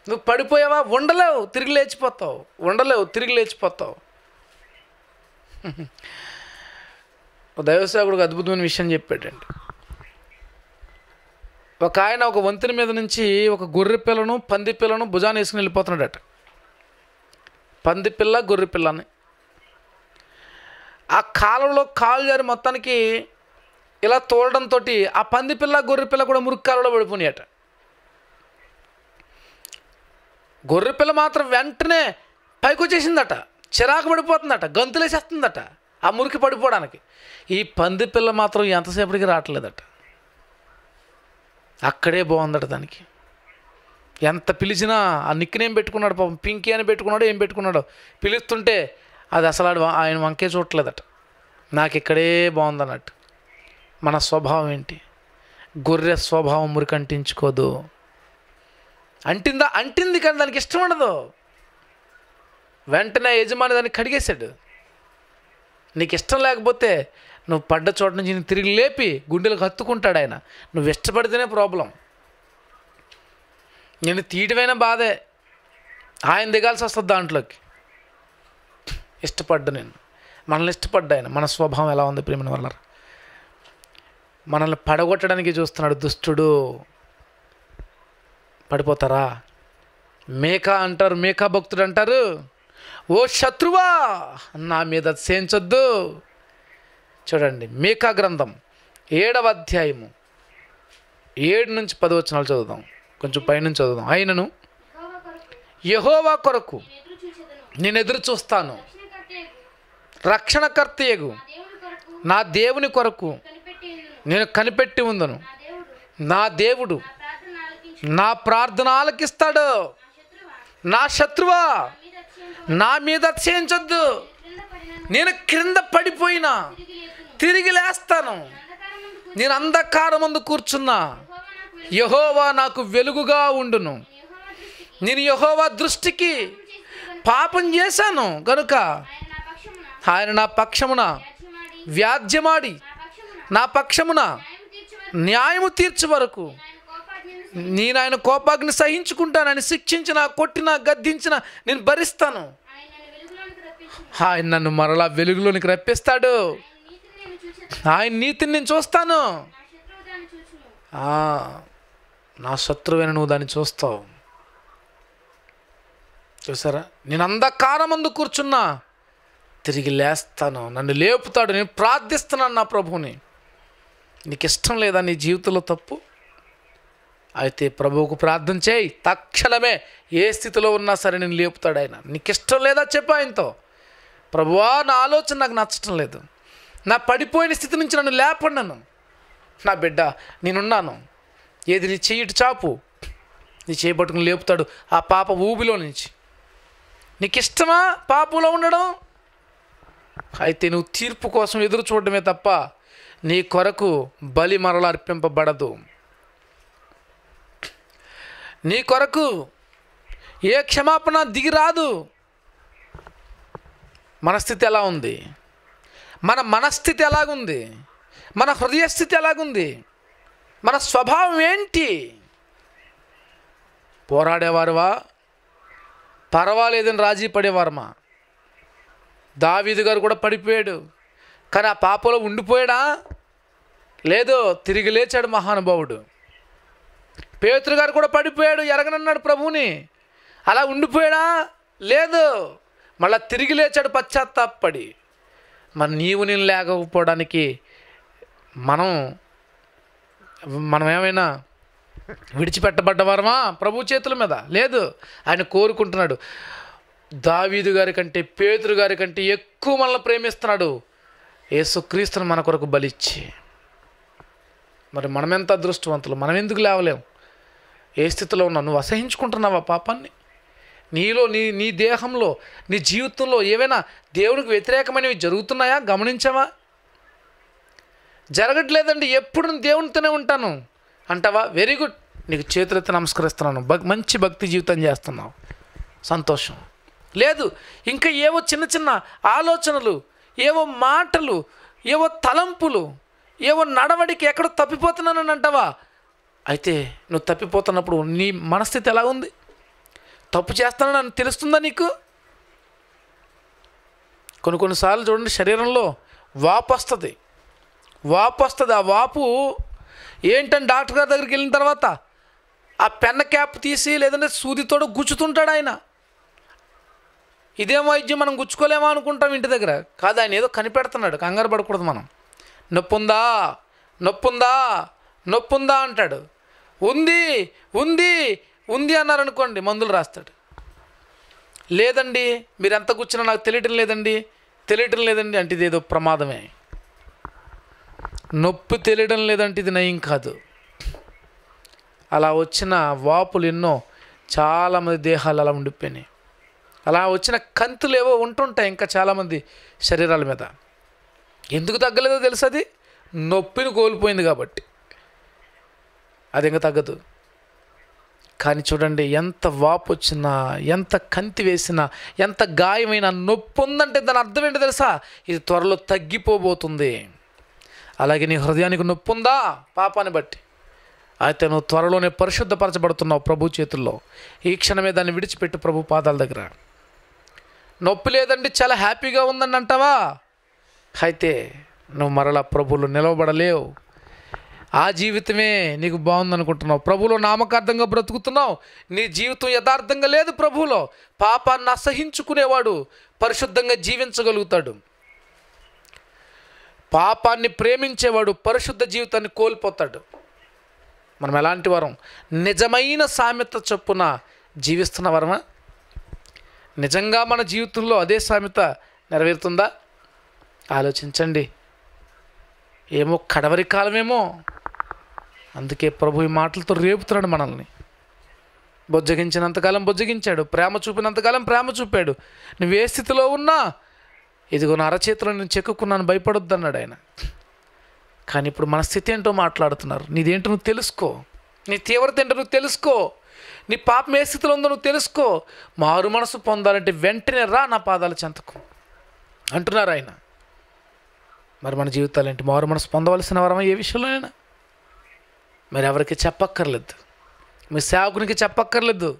నువ్వు పడిపోయావా ఉండలేవు తిరిగి లేచిపోతావు ఉండలేవు తిరిగి లేచిపోతావు దైవసేవకుడు అద్భుతమైన విషయం చెప్పాడండి ఒక ఆయన ఒక వంతెన మీద నుంచి ఒక గొర్రె పిల్లను పంది పిల్లను భుజాన్ని వేసుకుని వెళ్ళిపోతున్నాడట పంది పిల్ల గొర్రె పిల్లని ఆ కాలంలో కాలు జారి మొత్తానికి ఇలా తోలడంతో ఆ పంది పిల్ల గొర్రె పిల్ల కూడా మురికి కాలంలో పడిపోయినాయట గొర్రె పిల్ల మాత్రం వెంటనే పైకి వచ్చేసిందట చిరాకు పడిపోతుందట గంతులేసేస్తుందట ఆ మురికి పడిపోవడానికి ఈ పంది పిల్ల మాత్రం ఎంతసేపటికి రావట్లేదట అక్కడే బాగుందట దానికి ఎంత పిలిచినా ఆ నిక్కినేం పెట్టుకున్నాడు పాపం పింకీ అని పెట్టుకున్నాడు ఏం పెట్టుకున్నాడో పిలుస్తుంటే అది అసలు ఆయన వంకే చూడలేదట నాకు ఇక్కడే బాగుందన్నట్టు మన స్వభావం ఏంటి గొర్రె స్వభావం మురికంటించుకోదు అంటిందా అంటింది కానీ దానికి ఇష్టం ఉండదు వెంటనే యజమాని దాన్ని కడిగేశాడు నీకు ఇష్టం లేకపోతే నువ్వు పడ్డ చోట నుంచి నేను తిరిగి లేపి గుండెలకు హత్తుకుంటాడు ఆయన నువ్వు ఇష్టపడితేనే ప్రాబ్లం నేను తీయటమైన బాధే ఆయన దిగాల్సి వస్తుంది దాంట్లోకి ఇష్టపడ్డ నేను మనల్ని ఇష్టపడ్డా ఆయన మన స్వభావం ఎలా ఉంది ప్రేమని వల్ల మనల్ని పడగొట్టడానికి చూస్తున్నాడు దుష్టుడు పడిపోతారా మేకా అంటారు మేకా భక్తుడు అంటారు ఓ శత్రువా నా మీద సేంచొద్దు చూడండి మేకా గ్రంథం ఏడవ అధ్యాయము ఏడు నుంచి పది వచనాలు చదువుదాం కొంచెం పైనుంచి చదువుదాం అయినను యహోవా కొరకు నేను ఎదురు చూస్తాను రక్షణకర్తయగు నా దేవుని కొరకు నేను కనిపెట్టి ఉందను నా దేవుడు నా ప్రార్థన నా శత్రువా నా మీద చేయించద్దు నేను క్రింద పడిపోయినా తిరిగి లేస్తాను నేను అంధకారం ముందు కూర్చున్నా యహోవా నాకు వెలుగుగా ఉండును నేను యహోవా దృష్టికి పాపం చేశాను కనుక ఆయన నా పక్షమున వ్యాధ్యమాడి నా పక్షమున న్యాయము తీర్చు వరకు నేను ఆయన కోపాగ్ని సహించుకుంటానని శిక్షించిన కొట్టిన గద్దించిన నేను భరిస్తాను ఆయన నన్ను మరలా వెలుగులోనికి రప్పిస్తాడు ఆయన నీతిని నేను చూస్తాను నా శత్రువైన నువ్వు దాన్ని చూస్తావు చూసారా నేను అంధకారమందు కూర్చున్నా తిరిగి లేస్తాను నన్ను లేపుతాడు నేను ప్రార్థిస్తున్నాను నా ప్రభువుని నీకు ఇష్టం లేదా నీ జీవితంలో తప్పు అయితే ప్రభువుకు ప్రార్థన చేయి తక్షణమే ఏ స్థితిలో ఉన్నా సరే నేను లేపుతాడు ఆయన నీకు ఇష్టం లేదా చెప్పు ఆయనతో ప్రభువా నా ఆలోచన నాకు నచ్చటం లేదు నా పడిపోయిన స్థితి నుంచి నన్ను లేపండను నా బిడ్డ నేనున్నాను ఏది నీ చెయ్యిటి చాపు నీ చేయబట్టుకుని లేపుతాడు ఆ పాప ఊబిలో నుంచి నీకు ఇష్టమా పాపలో ఉండడం అయితే నువ్వు తీర్పు కోసం ఎదురు చూడడమే తప్ప నీ కొరకు బలి మరల అర్పింపబడదు నీ కొరకు ఏ క్షమాపణ దిగిరాదు మనస్థితి ఎలా ఉంది మన మనస్థితి ఎలాగుంది మన హృదయస్థితి ఎలాగుంది మన స్వభావం ఏంటి పోరాడేవారువా పర్వాలేదని రాజీ పడేవారమా దావీదు గారు కూడా పడిపోయాడు కానీ ఆ పాపలో ఉండిపోయాడా లేదో తిరిగి లేచాడు మహానుభావుడు పేతురు గారు కూడా పడిపోయాడు ఎరగనన్నాడు ప్రభువుని అలా ఉండిపోయాడా లేదు మళ్ళా తిరిగి లేచాడు పశ్చాత్తాపడి మరి నీవు నేను లేకపోవడానికి మనం మనం ఏమైనా విడిచిపెట్టబడ్డవారమా ప్రభు చేతుల మీద లేదు ఆయన కోరుకుంటున్నాడు దావీదు గారి కంటే పేతురు గారి కంటే ఎక్కువ మనల్ని ప్రేమిస్తున్నాడు యేసుక్రీస్తును మన కొరకు బలిచ్చి మరి మనమెంత అదృష్టవంతులు మనం ఎందుకు లేవలేం ఏ స్థితిలో ఉన్నా నువ్వు అసహించుకుంటున్నావా పాపాన్ని నీలో నీ నీ దేహంలో నీ జీవితంలో ఏవైనా దేవునికి వ్యతిరేకమైనవి జరుగుతున్నాయా గమనించావా జరగట్లేదండి ఎప్పుడు దేవునితోనే ఉంటాను అంటావా వెరీ గుడ్ నీకు చేతులెత్తి నమస్కరిస్తున్నాను మంచి భక్తి జీవితం చేస్తున్నావు సంతోషం లేదు ఇంకా ఏవో చిన్న చిన్న ఆలోచనలు ఏవో మాటలు ఏవో తలంపులు ఏవో నడవడికి ఎక్కడో తప్పిపోతున్నానని అంటావా అయితే నువ్వు తప్పిపోతున్నప్పుడు నీ మనస్థితి ఎలా ఉంది తప్పు చేస్తానని నన్ను తెలుస్తుందా నీకు కొన్ని కొన్నిసార్లు చూడండి శరీరంలో వాపు వస్తుంది వాపు వస్తుంది ఆ వాపు ఏంటని డాక్టర్ గారి దగ్గరికి వెళ్ళిన తర్వాత ఆ పెన్న క్యాప్ తీసి లేదంటే సూదితోడు గుచ్చుతుంటాడు ఆయన ఇదే వైద్యం మనం గుచ్చుకోలేమా అనుకుంటాం ఇంటి దగ్గర కాదు ఆయన ఏదో కనిపెడుతున్నాడు కంగారు పడకూడదు మనం నొప్పుందా నొప్పుందా నొప్పుందా అంటాడు ఉంది ఉంది ఉంది అన్నారనుకోండి మందులు రాస్తాడు లేదండి మీరు ఎంత కూర్చున్నా నాకు తెలియటం లేదండి తెలియటం లేదండి అంటే ఇదేదో ప్రమాదమే నొప్పి తెలియడం లేదంటే ఇది నయం కాదు అలా వచ్చిన వాపులు ఎన్నో చాలామంది దేహాలు అలా ఉండిపోయినాయి అలా వచ్చిన కంతులు ఏవో ఉంటుంటాయి ఇంకా చాలామంది శరీరాల మీద ఎందుకు తగ్గలేదో తెలుసు అది నొప్పిని కోల్పోయింది కాబట్టి అది ఇంకా తగ్గదు కానీ చూడండి ఎంత వాపు వచ్చినా ఎంత కంతి వేసినా ఎంత గాయమైనా నొప్పి ఉందంటే దాని అర్థం ఏంటి తెలుసా ఇది త్వరలో తగ్గిపోబోతుంది అలాగే నీ హృదయానికి నొప్పి ఉందా పాపాన్ని బట్టి అయితే నువ్వు త్వరలోనే పరిశుద్ధపరచబడుతున్నావు ప్రభు చేతుల్లో ఈ క్షణమే దాన్ని విడిచిపెట్టు ప్రభు పాదాల దగ్గర నొప్పి లేదండి చాలా హ్యాపీగా ఉందని అంటావా అయితే నువ్వు మరలా ప్రభులు నిలవబడలేవు ఆ జీవితమే నీకు బాగుందనుకుంటున్నావు ప్రభులో నామకార్థంగా బ్రతుకుతున్నావు నీ జీవితం యథార్థంగా లేదు ప్రభులో పాపాన్ని అసహించుకునేవాడు పరిశుద్ధంగా జీవించగలుగుతాడు పాపాన్ని ప్రేమించేవాడు పరిశుద్ధ జీవితాన్ని కోల్పోతాడు మనం ఎలాంటి వరం నిజమైన సామెత చొప్పున జీవిస్తున్న వరమా నిజంగా మన జీవితంలో అదే సామెత నెరవేరుతుందా ఆలోచించండి ఏమో కడవరి కాలమేమో అందుకే ప్రభు ఈ మాటలతో రేపుతున్నాడు మనల్ని బొజ్జగించినంతకాలం బొజ్జగించాడు ప్రేమ చూపినంతకాలం ప్రేమ చూపాడు నువ్వు ఏ స్థితిలో ఉన్నా ఇదిగో నా అరచేతిలో నేను చెక్కున్నాను భయపడొద్దు అన్నాడు ఆయన కానీ ఇప్పుడు మన స్థితి ఏంటో మాట్లాడుతున్నారు నీదేంటో నువ్వు తెలుసుకో నీ తీవ్రత ఏంటో నువ్వు తెలుసుకో నీ పాపం ఏ స్థితిలో ఉందో నువ్వు తెలుసుకో మారు మనసు పొందాలంటే వెంటనే రా నా పాదాల చెంతకు అంటున్నారు ఆయన మరి మన జీవితాలు ఏంటి మారు మనసు పొందవలసిన వరం ఏ విషయంలో అయినా మరి ఎవరికి చెప్పక్కర్లేదు మీ సేవకునికి చెప్పక్కర్లేదు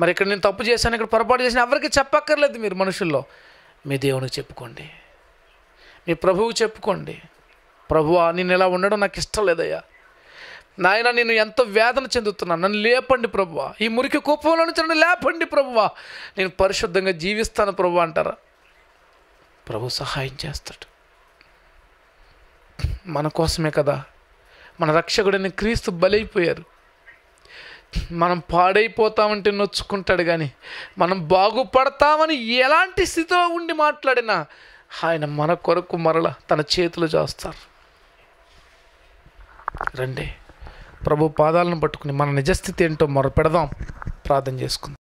మరి ఇక్కడ నేను తప్పు చేశాను ఇక్కడ పొరపాటు చేసినా ఎవరికి చెప్పక్కర్లేదు మీరు మనుషుల్లో మీ దేవునికి చెప్పుకోండి మీ ప్రభువు చెప్పుకోండి ప్రభువా నేను ఇలా ఉండడం నాకు ఇష్టం లేదయ్యా నాయన నేను ఎంత వేదన చెందుతున్నాను నన్ను లేపండి ప్రభువ ఈ మురికి కోపంలో నుంచి నన్ను లేపండి ప్రభువ నేను పరిశుద్ధంగా జీవిస్తాను ప్రభు అంటారా ప్రభు సహాయం చేస్తాడు మన కోసమే కదా మన రక్షకుడిని క్రీస్తు బలైపోయారు మనం పాడైపోతామంటే నొచ్చుకుంటాడు కానీ మనం బాగుపడతామని ఎలాంటి స్థితిలో ఉండి మాట్లాడినా ఆయన మన కొరకు మరల తన చేతులు చేస్తారు రండి ప్రభు పాదాలను పట్టుకుని మన నిజస్థితి ఏంటో మొరపెడదాం ప్రార్థన చేసుకుందాం